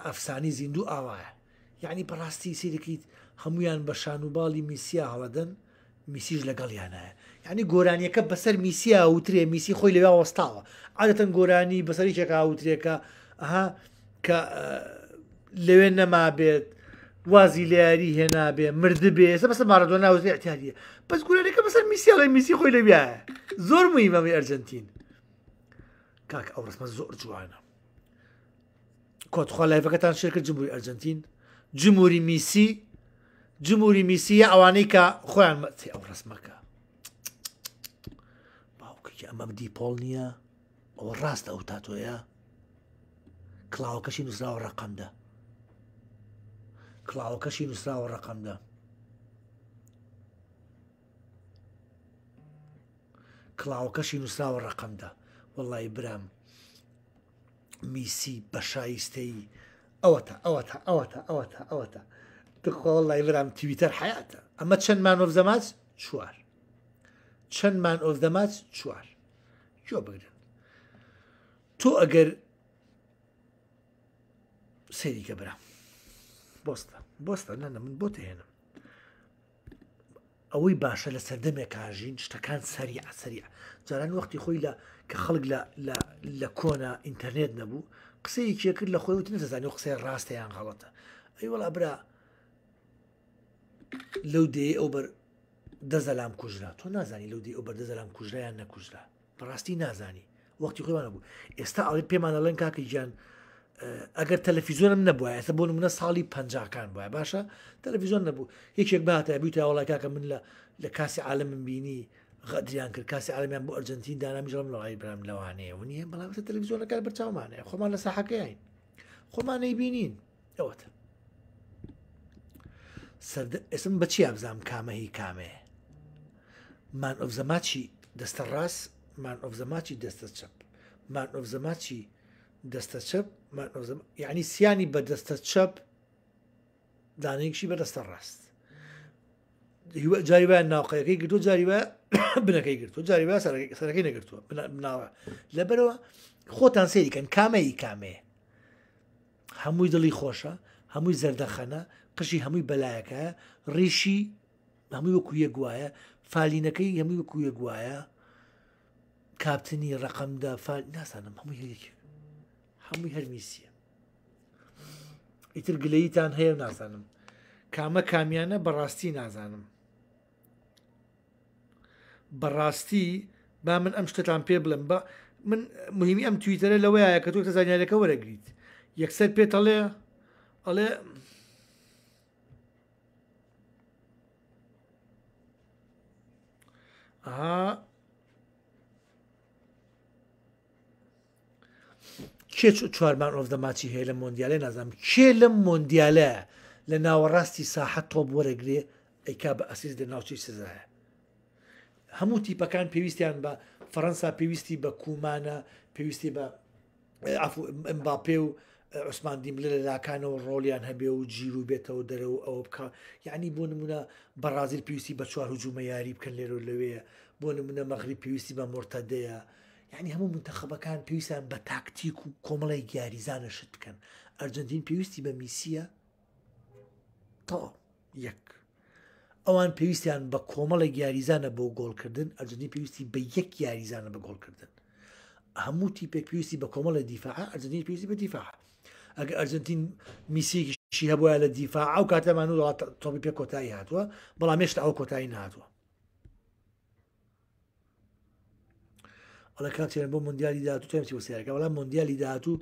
ئەفسانی زیندوو ئاواە یعنی بەڕاستی سیرەکەیت هەمویان بە شان و باڵی میسییا هەڵەدەن میسیش لەگەڵیانایە یعنی گۆرانیەکە بەسەر میسییا وترێ میسی خۆی لەوێ وەستاوە عادەتەن گۆرانی بەسەری چێکە وترێکە ئەها کە لەوێ نەما بێت وازی لیاری هێنا بێ مرد بێ سە بەسە مارەدۆ ناوزێ احتیاریە بەس گورانەکە بەسەر میسییا لە میسی خۆی لەویایە زۆر مویمەمی ئەرجنتین. کاک ئەو ڕسمە زۆر جوانە کۆتخوا لایفەکەتان شێکرد جمهوری ئەرجنتین جمهوری میسی جمهوری میسیە ئەوانەی کە خۆیان مەچێ ئەو ڕسمەکە باوککی ئەمە دیپۆڵ نییە ئەوە ڕاستە ئەو تاتۆیە کلااوکەشی نووسراوە ڕقەمدا کلااوکەشی نووسراوە ڕقەمدا کلااوکەشی نووسراوە ڕقەمدا وڵی برام میسی بە شایستەی ئەوەتە ئەوەتە ئەوەتە ئەوەتە ئەوەتە دخۆڵی برام تیویتەر حیاتە ئەمە چەندمان ئۆف دەماچ چوار چەندمان ئۆف دەماچ چوار جۆ بگرن تۆ ئەگەر سەریکە برام بۆستە بۆستە نەنە من بۆ تێنم ئەوەی باشە لە سەردەمێک کاژین شتەکان سەری ئاسەریە جاران وەختی خۆی لە کە خەڵک لە کۆنا ئینتەرنێت نەبوو قسەیەکیە کرد لە خۆی وت نزانانی و قسەی ڕاستەیان غەڵەتە ئەی وڵا برا لەو دێ ئەو بەر دەزەلام کوژرا تۆ نازانی لەو دی ئەو بەر دەزەلام کوژرایان نەکوژرا بەڕاستی نازانی وەختی خۆیانە بوو ئێستا ئاڵێت پێمانەڵەن کاکە گیان ئەگەر تەلەفیزیۆنم نەبووە ئێستا بۆ منە ساڵی پنجکان وایە باشە تەلەڤیزیۆن نەبوو هیچێک باتە بیتە وڵای کاکە من لە لە کاسی عالم من بینی غەدریان کرد کاسی عالمیان بۆ ئەرجنتین دانامیژڵم لەڵی برام لەوانەیە و نیە بەڵام تەلویزیۆنەکە بەرچاومانەیە خۆمان لە ساحەکەین خۆمانەی بینین ئەوەتە ئسم بەچی ئابزام کامەهی کامێ مان ئۆفزەماچی دەستە ڕاست مان ئۆفزەماچی دەستە چەپ مان ئۆفزەماچی دەستە چەپ یعنی سیانی بە دەستە چەپ دانەیەکشی بە دەستە ڕاست جاریبە ناوقەکەی گرتو جاریبە <coughs> بنەکەی گرتو جاریبە سەرەکەی نەگرتووە بناوە لەبەرەوە خۆتان سێریکەن کامەی کامەیە هەمووی دڵی خۆشە هەمووی زەردەخەنە قشی هەمووی بەلایەکە ڕیشی هەمووی وەکو یە گوایە فالینەکەی هەمووی وەکو یە گوایە کاپتنی ڕقمدا فال ناسانم هەموو هەیەک هەمووی هەرمیسیە ئیتر گلەییتان هەیە نازانم کامە کامیانە بەڕاستی نازانم بەڕاستی با من ئەم شتتان پێ بڵم بە من مهمی ئەم تویتەرە لەوەیە کە تۆ تەزانیارەکە وەرەگریت یەکسەر پێتەڵێ ئەڵێ کێ چوارمان ئۆف دەماچی هەیە لە مۆندیالێ نازانم کێ لەم مۆندیالە لە ناوەڕاستی ساحەت تۆ وەرەگرێ ئەیکا بە ئەسیز لە ناوچی سزایە هەموو تیپەکان پێویستیان بە فەەنسا پێویستی بە کومانە پێویستی بە ئەمباپێ و عوسمان دیم لە لەلاکانەوە ڕۆلیان هەبێ و جیر و بێتەوە دەرەوە ئەوە بکە یعنی بۆ نمونە بەڕازیل پێویستی بە چوار وجومە یاری بکەن لێرە لەوەیە بۆ نمونە مەغری پێویستی بە مرتەدەیە یعنی هەموو منتەخەبەکان پێویستان بە تاکتیک و کۆمەڵی گیاریزانە شت بکەن ئەرجنتین پێویستی بە میسیە تا یەک ئەوان پێویستیان بە کۆمەڵی یاریزانە بۆ گۆڵکردن ئەرجنی پێویستی بە یەک یاریزانە بە گۆڵکردن هەمووتی پێ پێویستی بە کۆمەڵی دیفاع ئەرجنی پێویستی بە دیفاع ئەگە ئەرجنتین میسیشی هەبووە لە دیفاع ئەو کاتەمان و تۆبی پێ کۆتایی هاتووە بەڵام مێشتا ئەو کۆتایی ناتوە ئەڵە کاتێن بۆ مندیالی داهاتوو تێمسی وسیارەکە بەڵام مندیالی داهاتوو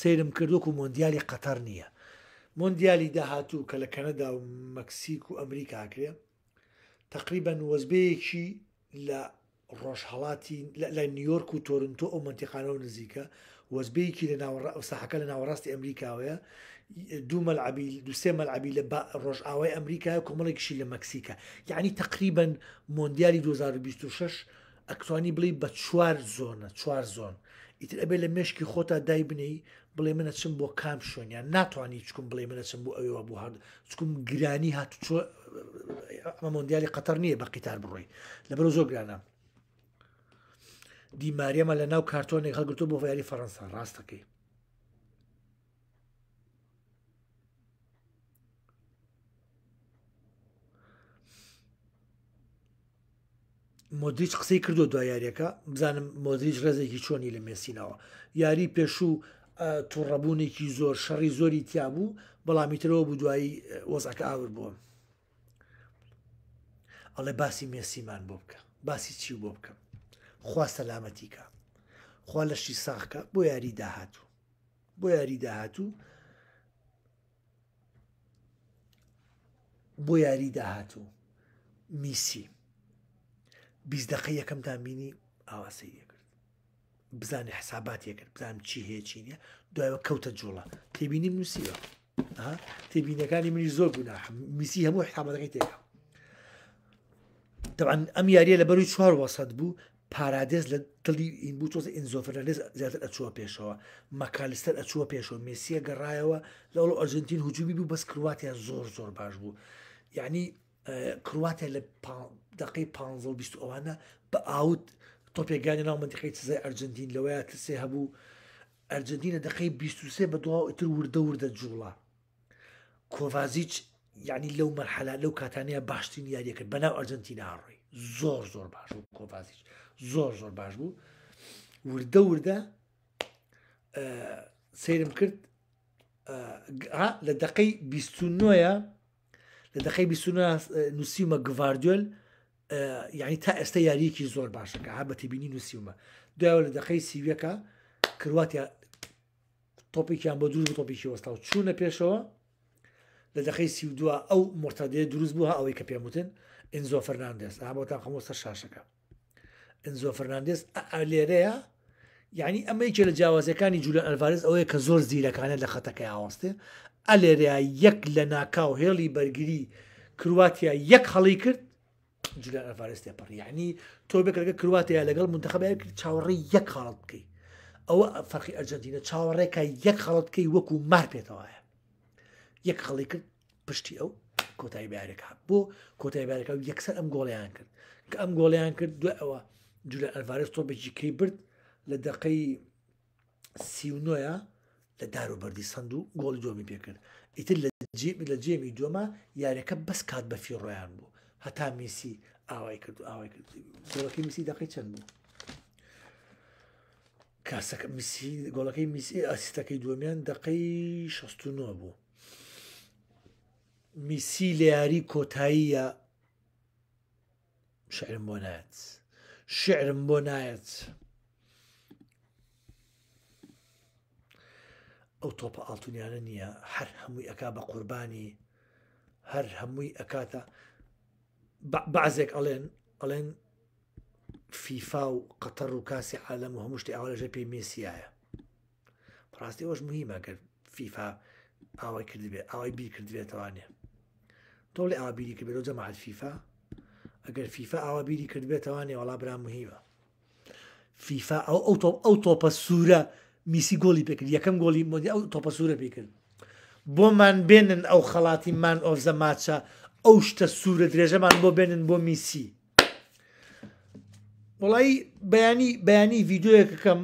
سیرم کردوکو مندیالی قەتەر نییە مندیالی داهاتوو کە لە کەنەدا و مەکسیک و ئەمریکا کرێ تقریبان وەزبەیەکی لە ڕۆژهڵاتی لە نیویۆرک و تۆرنتۆ ئەو منتیقانەوە نزیکە وەزبەیەکی لە ساحەکە لە ناوەڕاستی ئەمریکاوەیە دوو مەلعبی دوسێ مەلعبی لە ڕۆژئاوای ئەمریکا کۆمەڵێکشی لە مەکسیکە یعنی تقریبان مۆندیالی 2026 ئەکتوانی بڵی بە چوار زۆنە چوار زۆن ئیتر ئەبێ لە مشکی خۆتا دای بنەی بڵێ منە چم بۆ کام شوێنیان ناتوانانی چکم بڵێ منە چم بۆ ئەوەوە بۆ هەرد چکم گرانی هات ئەمە مۆندیالی قەتەر نییە بە قیتار بڕۆی لەبەرو زۆر گرانە دیماریەمە لە ناو کارتۆنێک هەلگرتو بۆ یاری فەەنسا ڕاستەکەی مدریچ قسەی کردو دو یاریەکە بزانم مۆدریچ ڕێزێکی چۆنی لە مێسینەوە یاری پێشوو توڕەبوونێکی زۆر شەڕی زۆری تیابوو بەڵامی ترەوە بوو دوایی وەزەکە ئاور بووم ئەڵێ باسی مێسیمان بۆ بکە باسی چی بۆ بکەم خوا سەلامەتیکە خوا لەشی ساخکە بۆ یاری داهاتوو بۆ یاری داهاتوو بۆ یاری داهاتوو میسی بیست دقی یەکەم دامینی ئاواسەیە بزانێ حسابات یەکرد بزان چی هەیەچی نیە دوایەوە کەوتە جوڵە تێبینی نووسیوە تێبینەکانی منی زۆر گونا میسی هەموو حامەکەی تێدا دەبان ئەم یاریە لە بەروی چوار وەسەد بوو پارادێز لە دڵی ئین بوو تۆزە ئینزۆفرەنز زیاتر ئەچووە پێشەوە مەکالستەر ئەچووە پێشەوە مسیە گەڕایەوە لەڵ ئەرژنتین هجوبی بوو بەس کرواتیا زۆر زۆر باش بوو یعنی کرواتیا لە دقی 15 ئەوانە بە ئاوت تۆپێکگانی ناو منتیقی سزای ئەرجنتین لەوەیە کەسێ هەبوو ئەرجنتینە دقی 23 بە دواتر وردە وردە جوڵە کۆڤازیچ یعنی لەو مەرحەلا لەو کاتانەیە باشترین یاریەکرد بەناو ئەرجنتینە هاڕۆی زۆر زۆر باش بوو کۆڤازیچ زۆر زۆر باش بوو وردە وردە سرم کرد لە دقەی 29ە لە دقەی 29 نووسیمە گواردوێل یعنی تا ئێستا یاریەکی زۆر باشەکە ها بەتیبینی نووسیمە دوایەوە لە دەقەی سیویەکە کرواتیا تۆپێکیان بۆ دوور تۆپێکی وەستا و چوونە پێشەوە لە دەخی سی دووە ئەو مرتادێ دروست بووە ئەوەی کە پێموتن ئنزۆ فەرناندێس ئامەتان خەمۆسە شاشەکە ئنزۆ فەرناندێس لێرەیە یعنی ئەمەیکە لە جیاوازەکانی جوولە ئەلڤارز ئەوەیە کە زۆر زیرەکانت لە خەتەکەی ئاوەستێ ئەلێریا یەک لە ناکاو هێڵی بەرگری کرواتیا یەک هەڵی کرد جولان ئەڤارس تێپەڕ یعنی تۆ بێکەکە کرواتەیە لەگەڵ منتەخەبەیە کرد چاوەڕی یەک خاڵت بکەی ئەوە فەرقی ئەرجەنتینە چاوەڕێکە یەک خەڵت بکەی وەکو مار پێێتەوەە یەک خەڵی کرد پشتی ئەو کۆتایی بارێکە بۆ کۆتای بارەکە و یەکسەر ئەم گۆڵیان کرد کە ئەم گۆڵیان کرد دو ئەوە جولە ئەلڤارس تۆ بەجیکەی برد لە دقەی سیونۆە لە داروبەری سند و گۆڵی دۆمی پێکرد ئیتر لە جێمی لە جێمی دووەمە یارەکە بەس کات بە فیڕۆیان بوو هەتا میسی ئاوای کرد ئاوای کرد گۆڵەکەی میسی دقی چەند بوو کاسەکە میسی گۆڵەکەی میسی ئاسیستەکەی دومیان دقی 16 بوو میسی لە یاری کۆتاییە شعرم بۆ نایەت شعرم بۆ نایەت ئەو تۆپە ئاڵتونیانە نییە هەر هەمووی ئەک بە قوربانی هەر هەمووی ئەکاتە بەعزێک ئەڵێن ئەڵێن فیفا و قەتەر و کاسی عالم و هەموو شتی ئاوەژە پێی میسیایە پڕاستی وەش مهمەگە فیفا ئاوای کردبێت ئاوای بیر کردبێتوانێ تۆ لێ ئابیری کرد بێت جەماعات فیفا ئەگەر فیفا ئاوا بیری کردبێتوانێ وڵا برا مهمە فیفا ئەو ئەو تۆ ئەو تۆپە سوورە میسی گۆلی پێکرد یەکەم گۆلی مدی ئەو تۆپە سوورە پێکرد بۆمان بێنن ئەو خەڵاتی مان ئۆفزە ماچە ئەو شتە سوورە درێژەمان بۆ بێنن بۆ میسی وڵی بەیانی بەیانی یددیوەکەم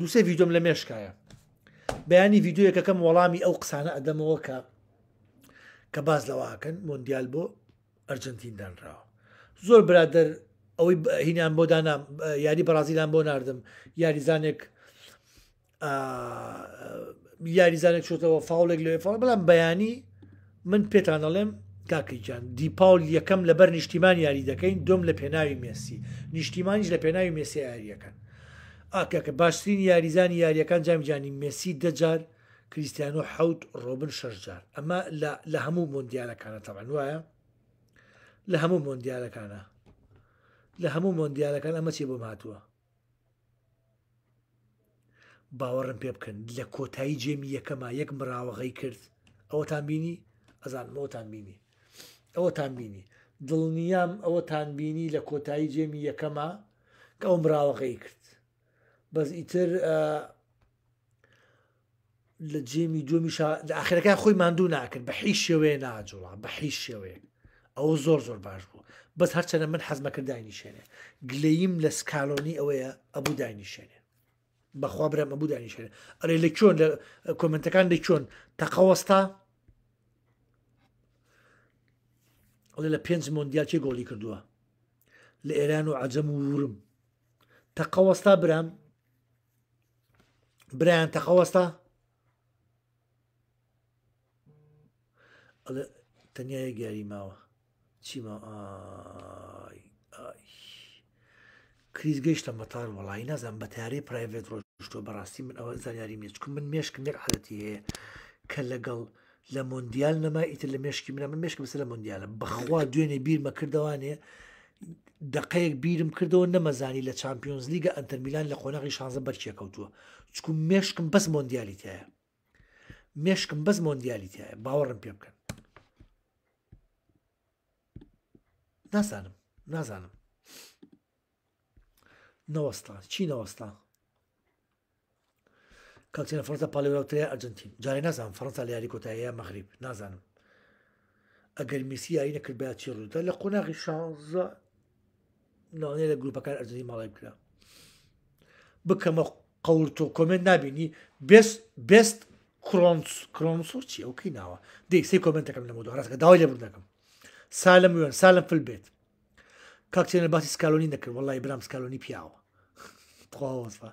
دوسێ یددیۆم لە مێشکایە بەیانی یددیوەکەکەم وەڵامی ئەو قسانە ئەدەمەوە کە کە باز لەواکەن مۆندیال بۆ ئەرجنتین دانراوە زۆر برادر ئەوەی هینیان بۆ دانام یاری بەرازیلان بۆ نردم یاریزانێک یاریزانێک شوتەوە فاولێک لێ فڵ بەڵام بەیانی من پێتانەڵێم کاکەیجان دیپاول یەکەم لەبەر نیشتیمان یاری دەکەین دۆم لە پێناوی مێسی نیشتیمانیش لە پێناوی مێسی یاریەکەن ئاکە کە باشترین یاریزانی یاریەکان جامیجانی مێسی دەجار کریسیانۆ حوت ڕۆبن شەرجار ئەمە لە هەموو مۆندیالەکانە تەوان وایە لە هەموو مۆندیالەکانە لە هەموو مۆندیالەکان ئەمە چێ بۆ هاتووە باوەڕم پێ بکەن لە کۆتایی جێمی یەکەما یەک مراوەغی کرد ئەوەتان بینی ئەزانمەوەتان بینی ئەوەتان بینی دڵنیام ئەوەتان بینی لە کۆتایی جێمی یەکەمە کە ئەو مراوەقەی کرد بەس ئیتر لە جێمی دومی ئاخرەکە خۆی ماندوو ناکرد بە حیش شێوەیە ناجوڵا بە حیش شێوەیە ئەوە زۆر زۆر باش بوو بەس هەرچەنە من حەزمەکرد داینیشێنێ گلەیم لە سکالۆنی ئەوەیە ئەبوو داینیشێنێ بەخوا برم ئەبوو دانیشێنێ ئەرێ لە چۆن لە کۆمنتەکان لە چۆن تەقەوەستا ئەڵێ لە پێنج مۆندیال چێ گۆڵی کردووە لە ئێران و عجەم و ورم تەقەوەستا برام برایان تەقەوەستا تەنیای گاری ماوە چیمە کریز گەیشتە مەتار وڵی نازانم بە تارێ پرایڤێت ڕۆژتۆ بەڕاستی من ئەوە زانیاری مێچکم من مێشکم یەک حالەتی هەیە کە لەگەڵ لە مۆندیال نەما ئیتر لە مشکی منە من مشک بەسەر لە مۆندیالە بەخوا دوێنێ بیرمە کردوانێ دقەیەک بیرم کردەوە نەمەزانی لە چمپیۆنز لیگە ئەتەرمیلان لە خۆناغی شانزە بەرچێکەوتووە چکو مشکم بەس مۆندیالی تایە مشکم بەس مۆندیالی تایە باوەڕم پێ بکەن نازانم نازانم نەوەستان چی نەوەستان کاکتینە فڕەنسا پاڵێوتەیە ئەرجنتین جاری نازانم فەرەنسا یاریکۆتایە مەغریب نازانم ئەگەر میسی یاری نەکرد بە چی ڕوودە لە قۆناغی شانزە ناڵێ لە گروپەکان ئەرجنی ماڵی بکرا بکەمە قەورت و کۆمنت نبینی بس بست کرۆنس کرۆنسۆ چی ئەوکەی ناوە دیک سی کۆمنتەکەم لە مدو ڕاستکە داوای لە بردەکەم سالم وێن سالم فل بێت کاکتێنە باسی سکالۆنی والله ابرام برام سکالۆنی پیاوە خواوەفا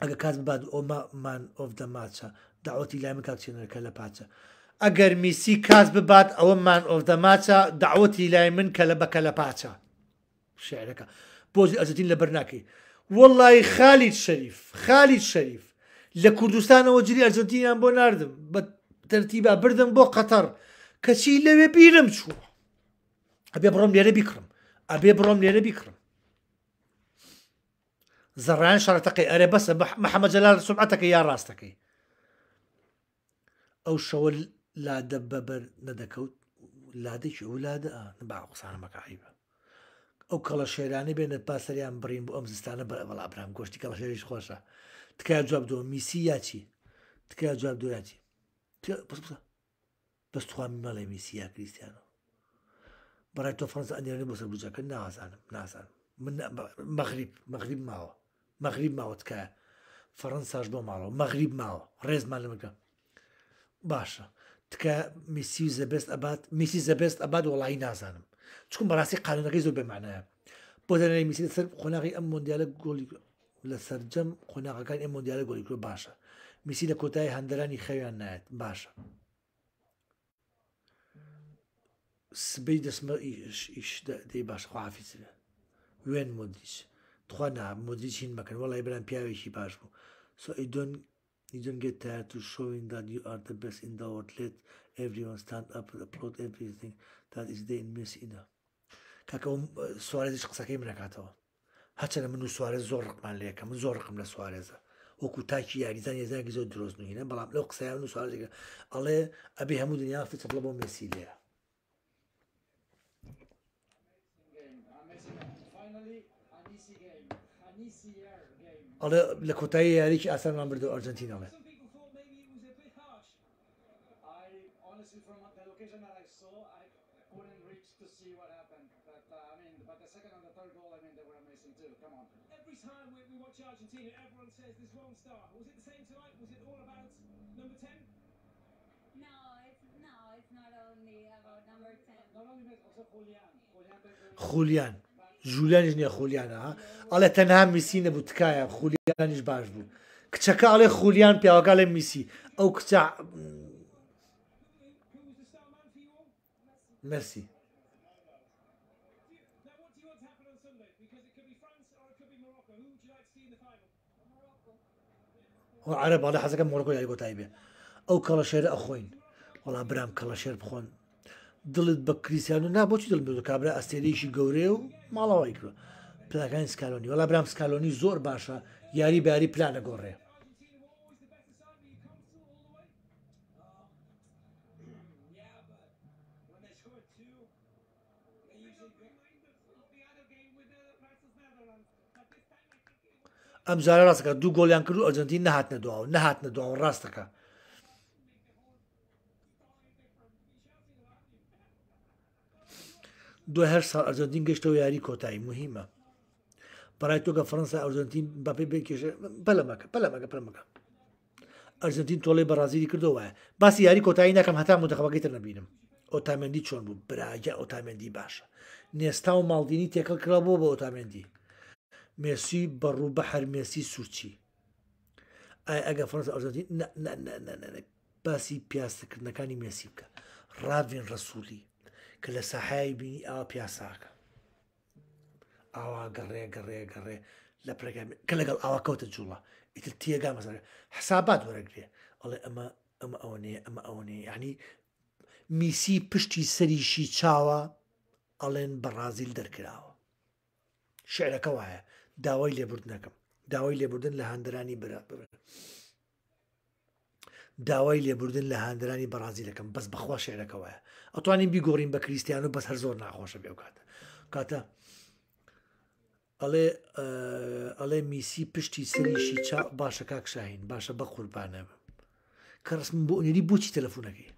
ئەگە کاس باد ئۆمەمان ئۆف دەماچە داوەتی لای کاکچێنەکە لە پاچە. ئەگەر میسی کاس ببات ئەوەمان ئۆف دەماچە داوەتی لای من کە لە بەکە لە پاچە شعرەکە بۆزی ئەزدین لە بەرناکەی. وەڵی خالیت شەریف خالیت شەریف لە کوردستانەوە جری ئەرجنتینیان بۆ نردم بە تەرتیبا بردم بۆ قەتەر کەچی لەوێ بیرم چووە ئەبێ بڕۆم لێرە بیکڕم ئەبێ بڕۆم لێرە بیکڕم زەڕان شارەتەکەی ئەرێ بەسە محەممە جەلال سوعاتەکە یا ڕاستەکەی ئەو شەوە لادە بەبەر نەدەکەوت لادێکی ئەو لادە با قسانە مەکەعیبە ئەو کەڵە شێرانی بێنە پاسەریان بڕین بۆ ئەم زستانە بە بەڵابرام گۆشتی کەڵە شێریش خۆشە تکای جواب دۆ میسی یاچی تکای جواب دوراتی بەستخوامی مەڵێ میسییا کریسیانەوە بەڕای تۆ فەنس ئەنیێنێ بۆ سەر بجەکە نازانم نازانم من مەغریب مەغریب ماوە مەغریب ماوەتکە فەڕەنساش بۆ ماڵەوە مەغریب ماوە ڕێزمان لە مەکە باشە تکە میسی زەبست ئەبات میسی زەبست ئەبات وڵی نازانم چکم بەڕاستی قانونەکەی زۆر بمانەیە بۆ دەنەی میسی سەر خۆناغی ئەم مۆندیالە گۆلی لە سەررجەم خۆناغەکان ئەم مۆندیالە گۆلیکرۆ باشە میسی لە کۆتای هەندەرانی خەویان نایەت باشە سبەی دەسمە ئیش دەی باش خوافیزە وێن مدیش خۆنا مدیچین بکەن وڵی بران پیاوێکی باش بوو سو ئیدۆن You don't get tired to showing that you are the best in the world. Let everyone stand up and applaud everything that is there in Messina. کاکە سوارێزیش قسەکەی منەکاتەوە هەچە لە من و سوارە زۆر ڕقمان لەکە من زۆر ڕقم لە سوارێزە وەکو تاکی یاریزان ێزانکی زۆر درۆستنوینە بەڵام لەو قسەیان و سوارێکەکە ئەڵێ ئەبێ هەموو دنیا فتر لە بۆ مەسیلەیە حالا لکوتای هری یعنی که اصلا من برده آرژانتینامه خولیان جولانج نیا نییە ها ئەڵێ تنها میسی نەبوو تکایا خولیانیش باش بوو کچکا ئەڵێ خولیان پیاوەکە لە میسی او ئەو کچە مەسی عرە باڵی حەزەکە مۆرگۆ یاریگۆ تایبێ ئەو کەڵە شێرە اخوین والا برام کەڵە شێر بخۆن دڵت بە کریسیان و نابۆچی دڵ بێت کابرا ئەستێریشی گەورەیە و ماڵەوەی کوە پلاکانی سکالۆنی وەڵا برام سکالۆنی زۆر باشە یاری باری پلانە گۆڕێ ئەم زارە ڕاستەکە دوو گۆلیان کرد و ئەرجنتی نەهات نەدواوە نەهات نەدواوە ڕاستەکە دو هەر سال ئەرزنتین گەشتەوە یاری کۆتایی مهمە بەڕای تۆکە فەنسا ئەرزنتین باپی بکێشە بەلەمەکە بەلەمەکە پرمەکە ئەرزنتین تۆڵی بەڕازیری کردەوە باسی یاری کۆتایی ناکەم هەتا متەخەکەی تر نبینم ئۆتامەندی چۆن بوو براگە ئۆتامەندی باشە نێستا و ماڵدینی تێکەڵ کرا بۆ بە ئۆتامەندی مێسی بەڕوو بە هەرمێسی سوچی ئەگە فەنس ئەرزنتین باسی پیاستکردنەکانی مێسی بکە ڕاوێن ڕسوولی کە لە سەحای بینی ئەو پیاساکە ئاوا گەڕێ گەڕێ گەڕێ لە پرگەم کە لەگەڵ ئاوا کەوتە جوڵە ئیتر تیەگا مەزار حسابات وەرەگرێ ئەڵێ ئەمە ئەمە ئەوەنێ ئەمە ئەوەنێ یعنی میسی پشتی سەریشی چاوە ئەڵێن بەڕازیل دەرکراوە شعرەکە وایە داوای لێبوردنەکەم داوای لێبوردن لە هەندرانی برات ببن. داوای لێبوردن لە هاندرانی بەرازیلەکەم بەس بەخوا شێرەکەوەە ئەتوانین بیگۆڕین بە کریسیان و بەس هەر زۆر ناخۆشە بێ کاتە کاتە ئەڵێ ئەڵێ میسی پشتی سریشی چا باشە کاک شاهین باشە بە قوربانە کە ڕسم بۆ ئەنێری بۆچی تەلەفۆنەکەی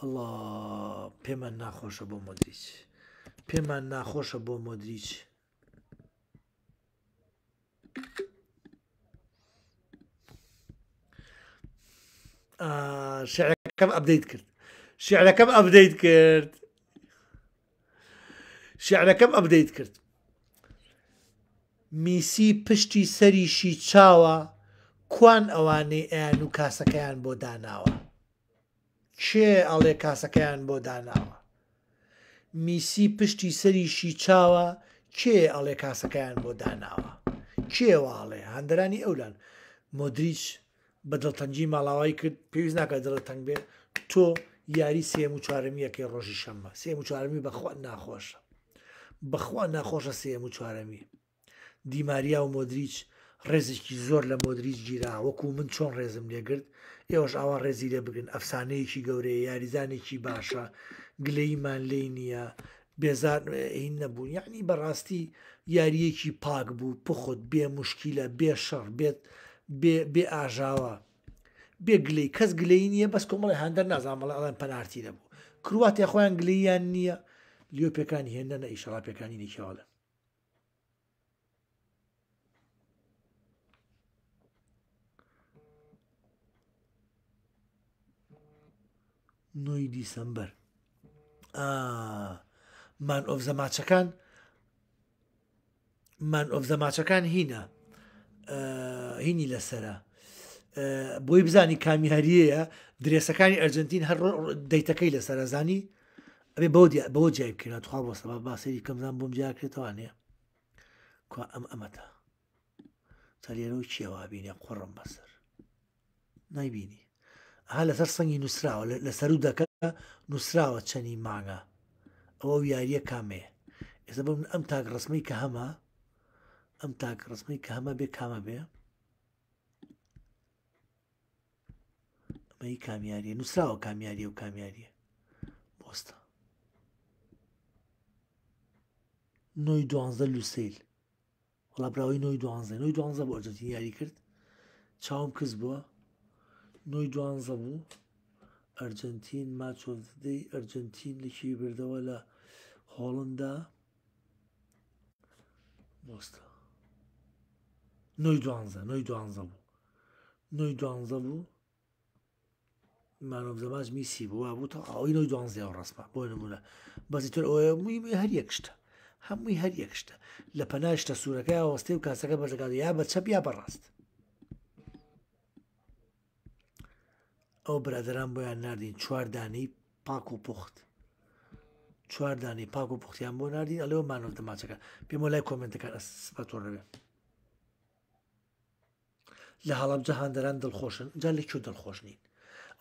ئەله پێمان ناخۆشە بۆ مدریچ پێمان ناخۆشە بۆ مدریچ. Thank you. شعرەکەم ئەبدەیت کرد شعرەکەم ئەبدەیت کرد شعرەکەم ئەبدەیت کرد میسی پشتی سەریشی چاوە کوان ئەوانەی ئەیان و کاسەکەیان بۆ داناوە کێ ئەڵێ کاسەکەیان بۆ داناوە میسی پشتی سەریشی چاوە کێ ئەڵێ کاسەکەیان بۆ داناوە کێواڵێ هەندرانی ئەولان مدریش بە دڵتەنجی ماڵاوایی کرد پێویست ناکات دڵە تەنگ بێ تۆ یاری سێم و چوارەمیەکەی ڕۆژی شەممە سێم و چوارەمی بەخوا ناخۆشە بەخوا ناخۆشە سێم و چوارەمی دیماریا و مۆدریچ ڕێزێکی زۆر لە مۆدریچ گیرا وەکو من چۆن ڕێزم لێگرت ئێوەش ئاوا ڕێزی لێ بگرن ئەفسانەیەکی گەورەیە یاریزانێکی باشە گلەیمان لێ نییە بێزار هین نەبوون یعنی بەڕاستی یاریەکی پاک بوو پخت بێ مشکیلە بێ شەڕ بێت بێ ئاژاوە بێ گلەی کەس گلەی نییە بەس کۆمەڵی هەندەر نازانمەڵە ئەڵەن پەنارتی دەبوو کرواتێ خۆیان گلیان نییە لیۆ پێکانی هێندە نە ئیشەڵا پێکانی نیکیواڵە نوۆی دیسمبەر مان ئۆف زەماچەکان مان ئۆف زەماچەکان هینە هینی لەسرە بۆی بزانی کامیهریەیە درێسەکانی ئەرجنتین هەر دەیتەکەی لەسەرە زانی ئەبێ بۆ بەوە جیای بکردە توخوا بۆ سەبا باسەری کەمزان بۆم جاکرێتوانێ کو ئەم ئەمەتە تەلێرە و چێوا بینێ قڕم بەسەر نایبینی ئەها لەسەر سەنگی نووسراوە لەسەر و دەکە نووسراوە چەنی ماگە ئەوە یاریە کامێ ئێستا بم ئەم تاک ڕسمی کە هەمە ئەم تاک ڕسمی کە هەمە بێ کامە بێ ئەمەی کامیاریە نووسراوە کامیاریە و کامیاریە بۆستە نۆی دوانزە لووسیل وڵا براوی نۆی دوانزە نۆی دوانزە بۆ ئەرجەنتین یاری کرد چاوم کەس بووە نۆی دوانزە بوو ئەرجەنتین ماچۆدەی ئەرجەنتین لەکی بردەوە لە هۆڵندا بۆستە نۆی دوانزە نۆی دوانزە بوو نۆی دوانزە بوو مانۆ زەماز میسی بووە بوو تا ئەوی نۆی دوانزیەوە ڕاستپا بۆ نمونە بەزی تر ئەوە موی هەر یەکشتە هەمووی هەر یەکشتە لە پەناشتە سوورەکە وەستی و کاسەکە بەزەکات یا بە چەپ یا بەڕاست ئەو برادران بۆیان نردین چواردانی پاک و پخت چواردانی پاک و پختیان بۆ نردین ئەلەوە مانۆ دەماچەکە پێم لای کۆمنتەکان ئەسپەتۆڕەوێت لە هەڵام جەهاندەران دڵخۆشن جا لەکوێ دڵخۆش نین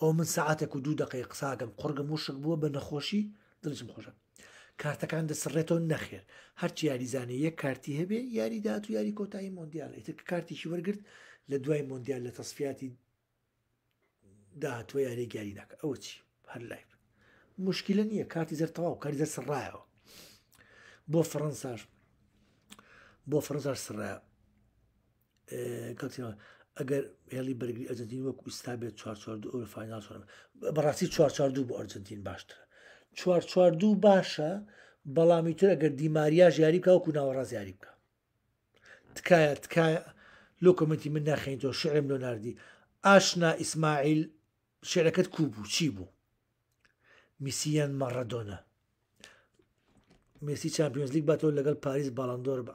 ئەو من سعاتێک و دوو دقی قساگەم قڕگەم وشک بووە بە نەخۆشی دڵشم خۆشە کارتەکان دەسڕێتەوە نەخێر هەرچی یاریزانانی یەک کارتی هەبێ یاری داات و یاری کۆتایی مۆندیالە تک کارتیشی وەرگرت لە دوای مۆندیال لە تەسفیاتی داهاتوە یاری گیاری ناکە ئەوە چی هەر لای مشکلە نییە کارتی زەرتەواو کاری زەر سڕایەوە بۆ فەرەنساش بۆ فەرزار سڕایە ئەگەر هێڵی بەرگری ئەرجنتین وەکو ئستا بێت چوار دو ئەوە فینال بەڕاستی چوار دوو بۆ ئەرجنتین باشترە چوار چوار دوو باشە بەڵامی تر ئەگەر دیماریا ژیاری بکە وەکو ناوەڕاز یاری بکە تکایە تکایە لۆ کمەتی من ناخین تۆ شعم لۆ نردی ئاشنا ئیسماعیل شعرەکەت کو بوو چی بوو میسیەن مەڕەدۆنە مسی چمپیۆنس لیگ باتەوە لەگەڵ پاریس باڵندۆر بە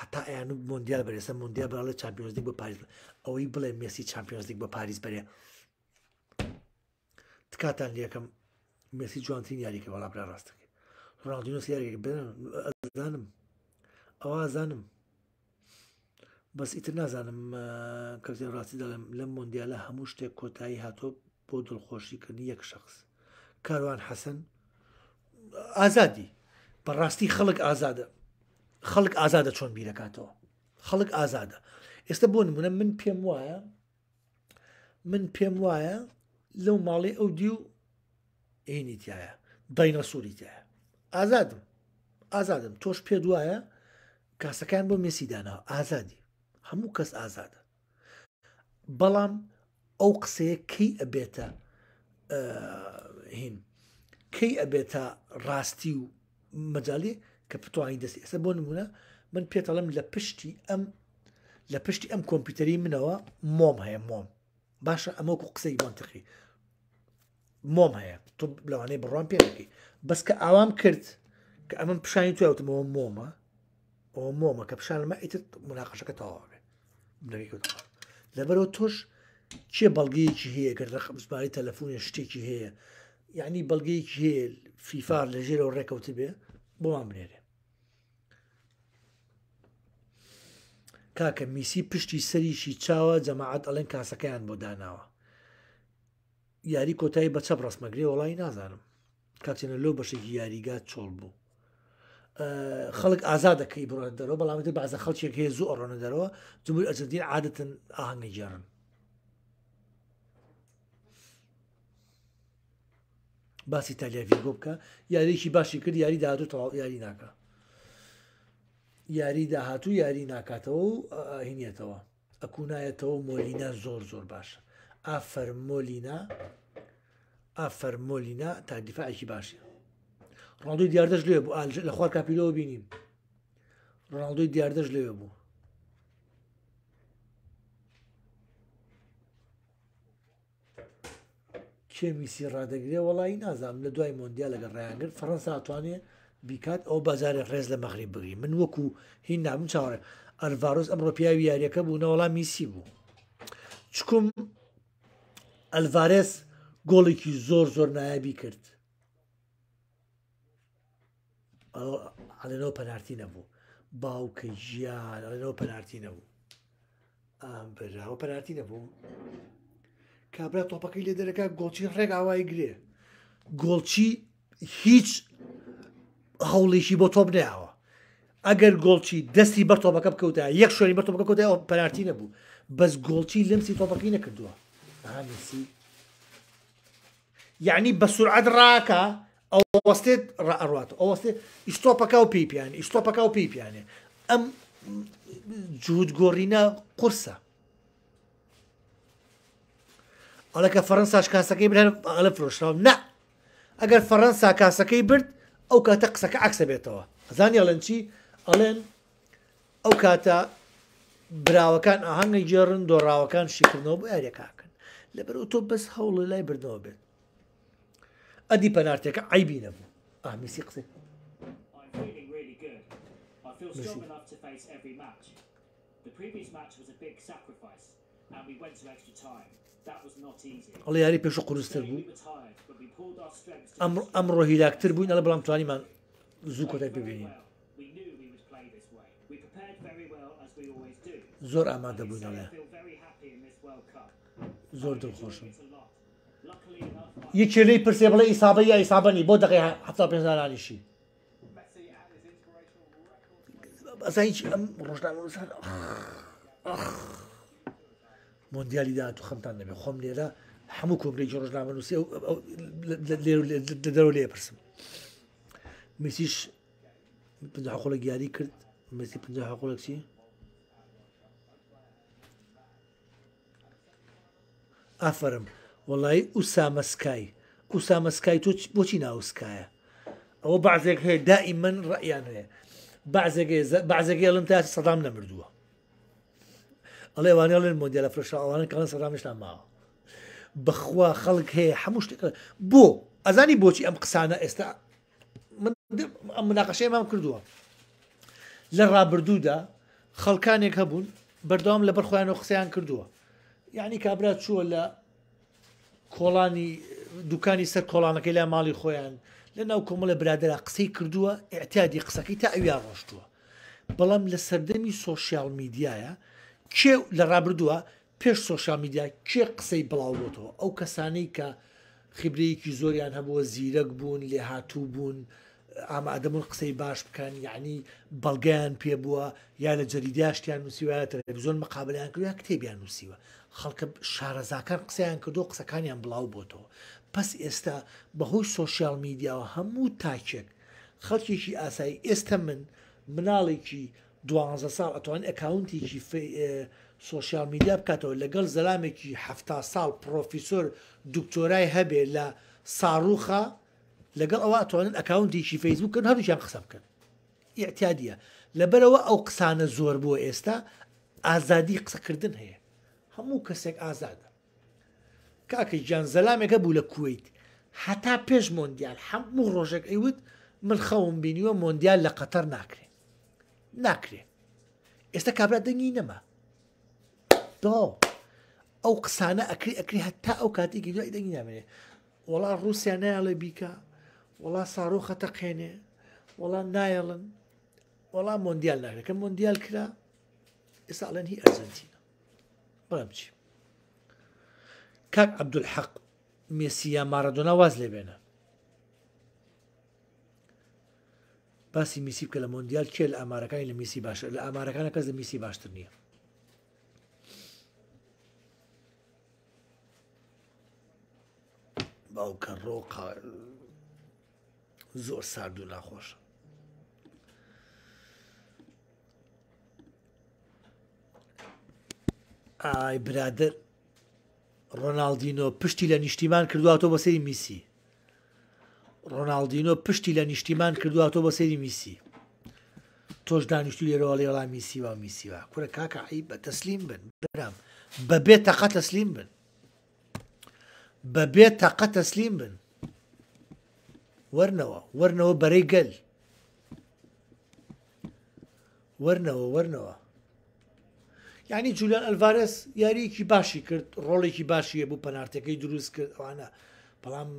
حتا ئەیان مندیال بەرێسە مندیال بەڵ لە چمپیۆنزیک بە پاریز ئەوەی بڵێ مسی چمپیۆنزیک بە پاریز بەرێ تکاتان لەکەم مسی جوانترین یاریکە وڵا برا ڕاستەکە ڕاندینۆس یاریێک بزانم ئەوە زانم بەس ئیتر نازانم کەزیێن ڕاستی دەڵم لەم مندیالە هەموو شتێک کۆتایی هاتۆ بۆ دڵخۆشیکردنی یەک شخص کاروان حەسەن ئازادی بەڕاستی خەڵک ئازادە خەڵک ئازادە چۆن بیرەکاتەوە خەڵک ئازادە ئێستا بۆ نمونە من پێم وایە من پێم وایە لەو ماڵی ئەو دی و عینیتیایە داینەسووریتیایە ئازادم ئازادم تۆش پێ دوایە کاسەکان بۆ مێسیدانەوە ئازادی هەموو کەس ئازادە بەڵام ئەو قسەیە کەی ئەبێتە هین کەی ئەبێتە ڕاستی و مەجای کە پتوانی دەستی ئەسە بۆ نمونە من پێتەڵم لە پشتی ئەم لە پشتی ئەم کۆمپیوتەری منەوە مۆم هەیە مۆم باشە ئەمە و قسەی بۆنتەقی مۆم هەیە تو لەوانەیە بڕوان پێەکەی بەس کە ئاوام کرد کە ئەمە پیشانی تووتمەوە مۆمە ئەو مۆمە کە پیشانمە ئیتر مناقەشەکە تەواوێ لەبەرەوە تۆش چێ بەڵگەیەکی هەیە گەر بزباری تەلەفۆنی شتێکی هەیە یعنی بەڵگەیەکی هەیە فیفار لە ژێرەوە ڕێکەوت بێ بۆمان بنێرێ کاکە میسی پشتی سەریشی چاوە جەماعات ئەلەن کاسەکەیان بۆ داناوە یاری کۆتایی بە چەپ ڕستمەگرێ وڵی نازانم کاتێنە لۆ بەشێکی یاریگات چۆڵ بوو خەڵک ئازا دەکەی بڕێت دەرەوە بەڵامەتی بازە خەڵکێک هەیە زوو ئەڕۆنە دەرەوە جمهور ئەجدین عادەتەن ئاهەنگی جارن باسی تالیاوی بۆ بکە یاریێکی باشی کرد یاری داهاتوو تەواو یاری ناکە یاری داهاتوو یاری ناکاتەوە و هینیێتەوە ئەکوونایەتەوە مۆلینا زۆر زۆر باشە ئافەر مۆلینا ئافەر مۆلینا تا دیفاعێکی باشە ڕاندوی دیاردەش لێ بوو لە خوار کاپیلەوە بینیم ڕاندوی دیاردەش لێوێ بوو کێویسی ڕدەگرێ وڵی نازام لە دوای مۆندیا لەگە ڕیانگر فەرەنسا توانێ بیکات ئەو بازارێک ڕێز لە مەخری بگری من وەکو هین نام چاڕێ ئەرڤاروس ئەمڕۆ پیاوی یاریەکە بوو نەوەڵام میسی بوو چکم ئەلڤارێس گۆڵێکی زۆر زۆر نایابی کرد ئەلێنەوە پەنارتی نەبوو باوکە ژیان ئەلێنەوە پەنارتی نەبوو ئەم براوە پەنارتی نەبوو کابرا تۆپەکەی لێ دەرەکە گۆچی ڕێک ئاوای گرێ گۆڵچی هیچ هەوڵیشی بۆ تۆپ نیاوە ئەگەر گۆڵچی دەستی بەر تۆپەکە بکەوتە یەک شوێنی بەر تۆپەکە کۆتە پەرارتی نەبوو بەس گۆڵچی لەمسی تۆپەکەی نەکردووە سی یعنی بە سورعات ڕاکە ئەو وەستێت ڕەڕات ئەوەستێ ئیشتۆپەکە و پیپیان ئیشتۆپەکە و پیپیانێ ئەم جوود گۆڕینە قورسە ئەڵەکە فەرەنساش کاسەکەی برێن ئەلە فرۆشراوم نه ئەگەر فەرەنسا کاسەکەی برد ئەو کاتە قسەکە عکسە بێتەوە زانانی ئەڵەن چی ئەڵێن ئەو کاتە براوەکان ئاهەنگی جێڕن دۆڕاوەکان شیکردنەوە بۆ یاریێکاکەن لەبەر تۆ بەس هەوڵ لای بردنەوە بێت ئەدی پەنارتێکە ئایبی نەبوو ئامیسی قسە The previous match was a big sacrifice and we went to extra time. ئەڵێ یاری پێش قرستر بوو ئەمڕۆ هیلاکتر بووین ئەلە بەڵام توانیمان زوو کۆتە ببینین زۆر ئامادە بوونەڵێ زۆر دڵخۆشم یەکی لەی پرسێ بڵێ ئیسابە یا ئیسابنی بۆ دقی هەفتا پێزانانیشی ئەسا هیچ ئەم ڕۆژدان مۆندیالی دا تو خەمتان نەبێ خۆم لێرە هەموو کۆمرێکی ڕۆژنامە نووسێ دەرەوە لێپرسم مسیش پخۆڵە گیاری کرد مسی پ حقۆڵک چی ئافرم وڵی ئوسامەسکای ئوسامەسکای تۆ بۆچی ناوسکایە ئەوە بەعزێک هەیە دائیم من ڕیان هەیە بەعزێک بەعزێک لەم تا سەدام نەمردووە ئەڵێ وانیڵێن مۆدیە لە فرشاوانە کەڵە سەرامشتان ماوە بخوا خەڵک هەیە هەموو شتێک بۆ ئەزانی بۆچی ئەم قسانە ئێستا ئەم مناقەشەی مام کردووە لە ڕابردوودا خەڵکانێک هەبوون بەردەوام لە بەرخۆیانەوە قسەیان کردووە یعنی کابرا چووە لە کۆڵانی دوکانی سەر کۆڵانەکەی لە ماڵی خۆیان لە ناو کۆمەڵە برادرا قسەی کردووە اعتیادی قسەکەی تا ئەویا ڕۆشتووە بەڵام لە سەردەمی سۆسیال میدیایە کێ لە ڕابردووە پێش سۆشال میدیا کێ قسەی بڵاوبووتەوە ئەو کەسانەی کە خبرەیەکی زۆریان هەبووە زیرەک بوون لێ هاتوو بوون ئامادەبوون قسەی باش بکەن یعنی بەڵگەیان پێ بووە یا لە جەریدیاشتیان نووسیوە تەلەڤزیۆن مەقابلیان کرد یا کتێبیان نووسیوە خەڵکە شارەزاکان قسەیان کردو قسەکانیان بڵاو بۆتەوە پس ئێستا بەهۆی سوۆسیال میدیاوە هەموو تاکێک خەڵکیێکی ئاسایی ئێستا من مناڵێکی دوازە ساڵ ئەتوان ئەکاونتێکی سوۆسیال میدیا بکاتەوە لەگەڵ زەلامێکی هەفتا ساڵ پرۆفیسۆر دکتۆرای هەبێ لە ساڕوخە لەگەڵ ئەوە ئەتوانن ئەکاونتیشی فەیسبووکن هەردووچیان قسە بکەن ئیاعتیادیە لەبەرەوە ئەو قسانە زۆر بۆ ئێستا ئازادی قسەکردن هەیە هەموو کەسێک ئازادە کاکە گیان زەلامێکە بوو لە کویت هەتا پێش مۆندیال هەموو ڕۆژێک ئەیوت من خەوم بینیوە مۆندیال لە قەتەر ناکرێت ناکرێ ئێستا کابرا دەنگی نەما ئەو قسانە ئەکری ئەکری هەتا ئەو کاتێکی دوای دەنگی نامێنێ وڵا ڕوسیا نایڵێ بیکە وڵا ساڕۆخە تەقێنێ وڵا نایەڵن وەڵام مۆندیال ناکەکە مۆندیال کرا ئێستاڵەن هی ئەرزەنتینە بەڵام چی کاک عبدول حەق مێسیە مارەدۆنا واز لێ بێنە باسی میسی بکە لە مۆندیال کێ لە ئامارەکانی لە میسی باشە لە ئامارەکانە کەس لە میسی باشتر نییە باوکە ڕۆق زۆر سارد و ناخۆشە ئای برادر ڕۆناالدینۆ پشتی لە نیشتیمان کردواتۆ بە سەری میسی ڕۆناالدینۆ پشتی لە نیشتیمان کردواتۆ بە سەری میسی تۆش دانیشتی لێرەوە لێڵا میسیوا میسیوا کورە کاکە عی بە تەسلیم بن برام بەبێت تەقە تەسلیم بن بەبێت تەقە تەسلیم بن ورنەوە ورنەوە بەرەی گەل ورنەوە ورنەوە یعنی جولیان ئەلڤارس یاریەکی باشی کرد ڕۆڵێکی باشیە بوو پەنارتەکەی دروست کرد ئەوانە بەڵام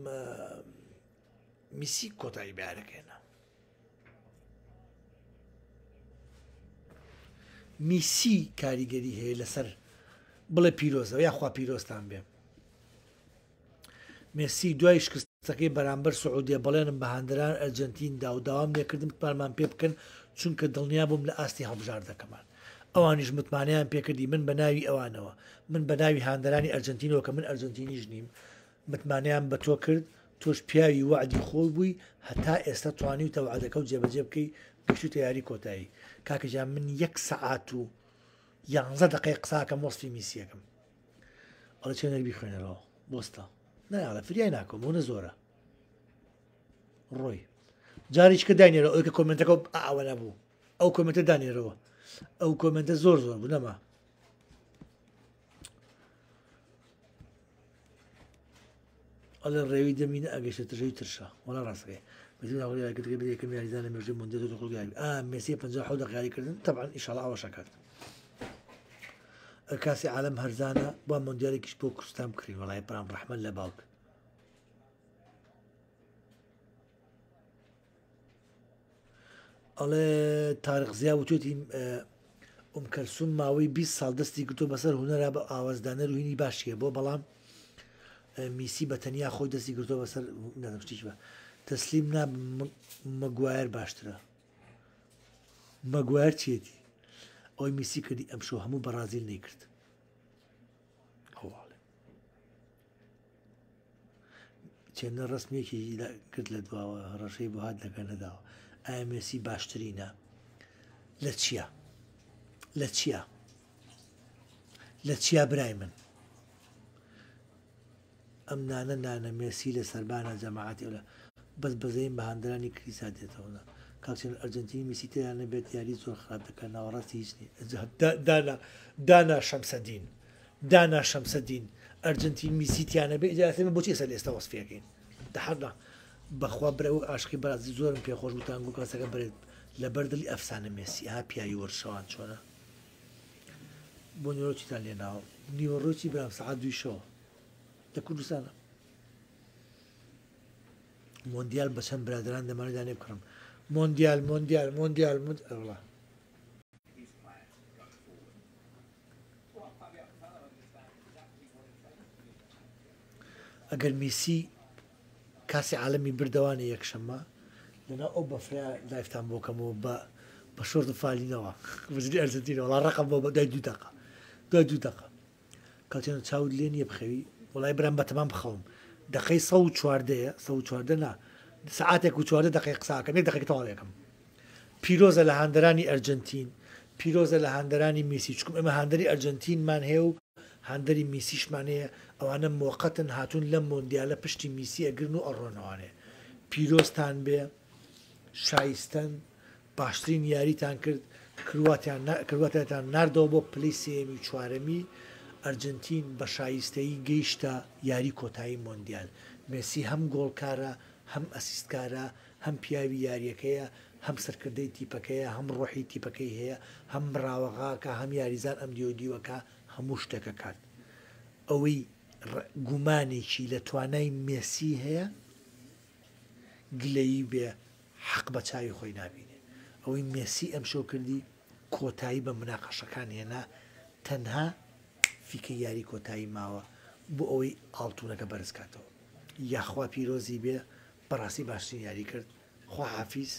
میسی کۆتایی بارەکەێنە میسی کاریگەری هەیە لەسەر بڵێ پیرۆزەوە یاخوا پیرۆستان بێ مسی دوای شکستەکەی بەرامبەر سعودیە بەڵێنم بە هەندران ئەرجنتین دا و داوام لێکردم پارمان پێ بکەن چونکە دڵنیا بووم لە ئاستی هەڵبژاردەکەمان ئەوانیش متمانیان پێکردی من بە ناوی ئەوانەوە من بە ناوی هاندرانی ئەرجنتینەوە کە من ئەرجنتینیش نیم متمانیان بە تۆ کرد تۆش پیاوی وعدی خۆی بووی هەتا ئێستا توانی و تەوعادەکە و جێبەجێ بکەی گەشتی تیاری کۆتایی کاکەجان من یەک سەعات و یانزە دقی قساکەم وەسفی میسیەکەم ئەڵە چێ نەربی خوێنەرەوە بۆستا نایڵە فریای ناکۆم بۆ نە زۆرە ڕۆی جاریش کە دانێرەوە ئەوکە کۆمنتەکە ئاوە نەبوو ئەو کۆمنتە دانێرەوە ئەو کۆمنتە زۆر زۆر بوو نەما ئەلە ڕێوی دەمینە ئەگەشتە تژەی ترشە وەلا ڕاستەکەی بەزیگەری بەکەم یاریزان لە مێژی مندێت دەخڵگاری ئا مسی پ حو دەقیاریکردن تەبان ئیشاڵ ئەوەشەکات کاسی عالم هەرزانە با مندیارێکیش بۆ کوردستان کری وڵای پرام ڕحمە لە باوک ئەڵێ تارق زییا وتێتی ئەم کەلسوم ماوەی 20 ساڵ دەستی کردو بەسەر هوەرا بە ئاوازدانە روینی باشیە بۆ بەڵام میسی بە تەنیا خۆی دەستی گرتۆ بەسەر نەشتی بە تەسلیم نا مەگوایەر باشترە مەگوار چێتی ئەوی میسی کردی ئەمشۆ هەموو بەرازیل نەیکرد چێنە ڕستمێکی کرد لە دواوە ڕەشەی بۆ هاات لەگە نەداوە ئامسی باشترینە لە چییە لە چییە لە چیا برای من ئەم نانە نانە مێسی لە سەربانە جەماعاتی لە بەس بەزەین بە هەندرانی کریسا دێتەوەە کاکسێن ئەرجنتینی میسیتیانە بێت یاری زۆر خراپەکە ناوەڕاستی هیچ دانا شەمسەدین دانا شەمسەدین ئەرجنتین میسیتیانە بێت ئجاتمە بۆچی سەر ئێستا وەسفێکین دەحەدا بەخوا برە و ئاشکی بەازی زۆرم پێخۆش وتان و کەسەکە برێت لە بەردلی ئەفسانە مێسی ها پیاوی وەرشەوان چۆنە بۆ نیۆڕۆکی تا لێناوە نیوەڕۆکی برام سەعات دوی شەوە لە کوردستانە مۆندیال بە چەند برادران دەمەدانێ بکڕم مۆندیال مۆندیال مۆندیال ئەڵە ئەگەر میسی کاسی عالمی بردەوانە یەکشەممە لەنا ئەو بەفریا لایفتان بۆکەمەوە بە بە شۆرد فالینەوە وزری ئەرزتینەوە ڕقم بۆ بەدای دوو دقه دوای دوو دقه کاتێنە چاود لێن یە بخەوی وڵای برم بەتەمان بخەوم دقەی سە و چواردەیە سە و چواردەنا سعاتێک و چواردە دقی قساکە نێک دقی تاڵێکم پیرۆزە لە هەندەرانی ئەرجنتین پیرۆزە لە هەندەرانی میسی چکم ئەمە هەندری ئەرجنتینمان هەیە و هەندری میسیشمانەیە ئەوانە مۆقەتن هاتون لە مۆندیالە پشتی میسی ئەگرن و ئەڕۆنەوانێ پیرۆستان بێ شایستن باشترین یاریتان کرد کرواتیان کرواتێتان نردەوە بۆ پلی سێمی چوارەمی ئەرجنتین بە شایستەیی گەیشتە یاری کۆتایی مۆندیال مسی هەم گۆڵکارە هەم ئەسیستکارە هەم پیاوی یاریەکەیە هەم سەرکردەی تیپەکەیە هەم ڕۆحی تیپەکەی هەیە هەم راوەغاکە هەم یاریزان ئەم دیۆدیوەکە هەموو شتەکە کات ئەوەی گومانێکی لە توانای مێسی هەیە گلەیی بێ حەق بە چاوی خۆی نبینێ ئەوەی مێسی ئەمشۆ کردی کۆتایی بە مناقەشەکان هێنا تەنها فیکە یاری کۆتایی ماوە بۆ ئەوەی ئاڵتونەکە بەرزکاتەوە یاخوا پیرۆزی بێ بەڕاستی باشترین یاری کرد خواحافیز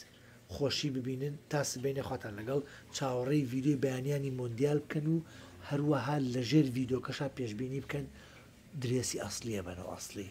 خۆشی ببینن تا سبێنێ خواتان لەگەڵ چاوەڕێی ویددیوی بەیانیانی مۆندیال بکەن و هەروەها لەژێر ڤیددیوکەشا پێشببینی بکەن درێسی ئەسلیە بەنەوە ئەسلی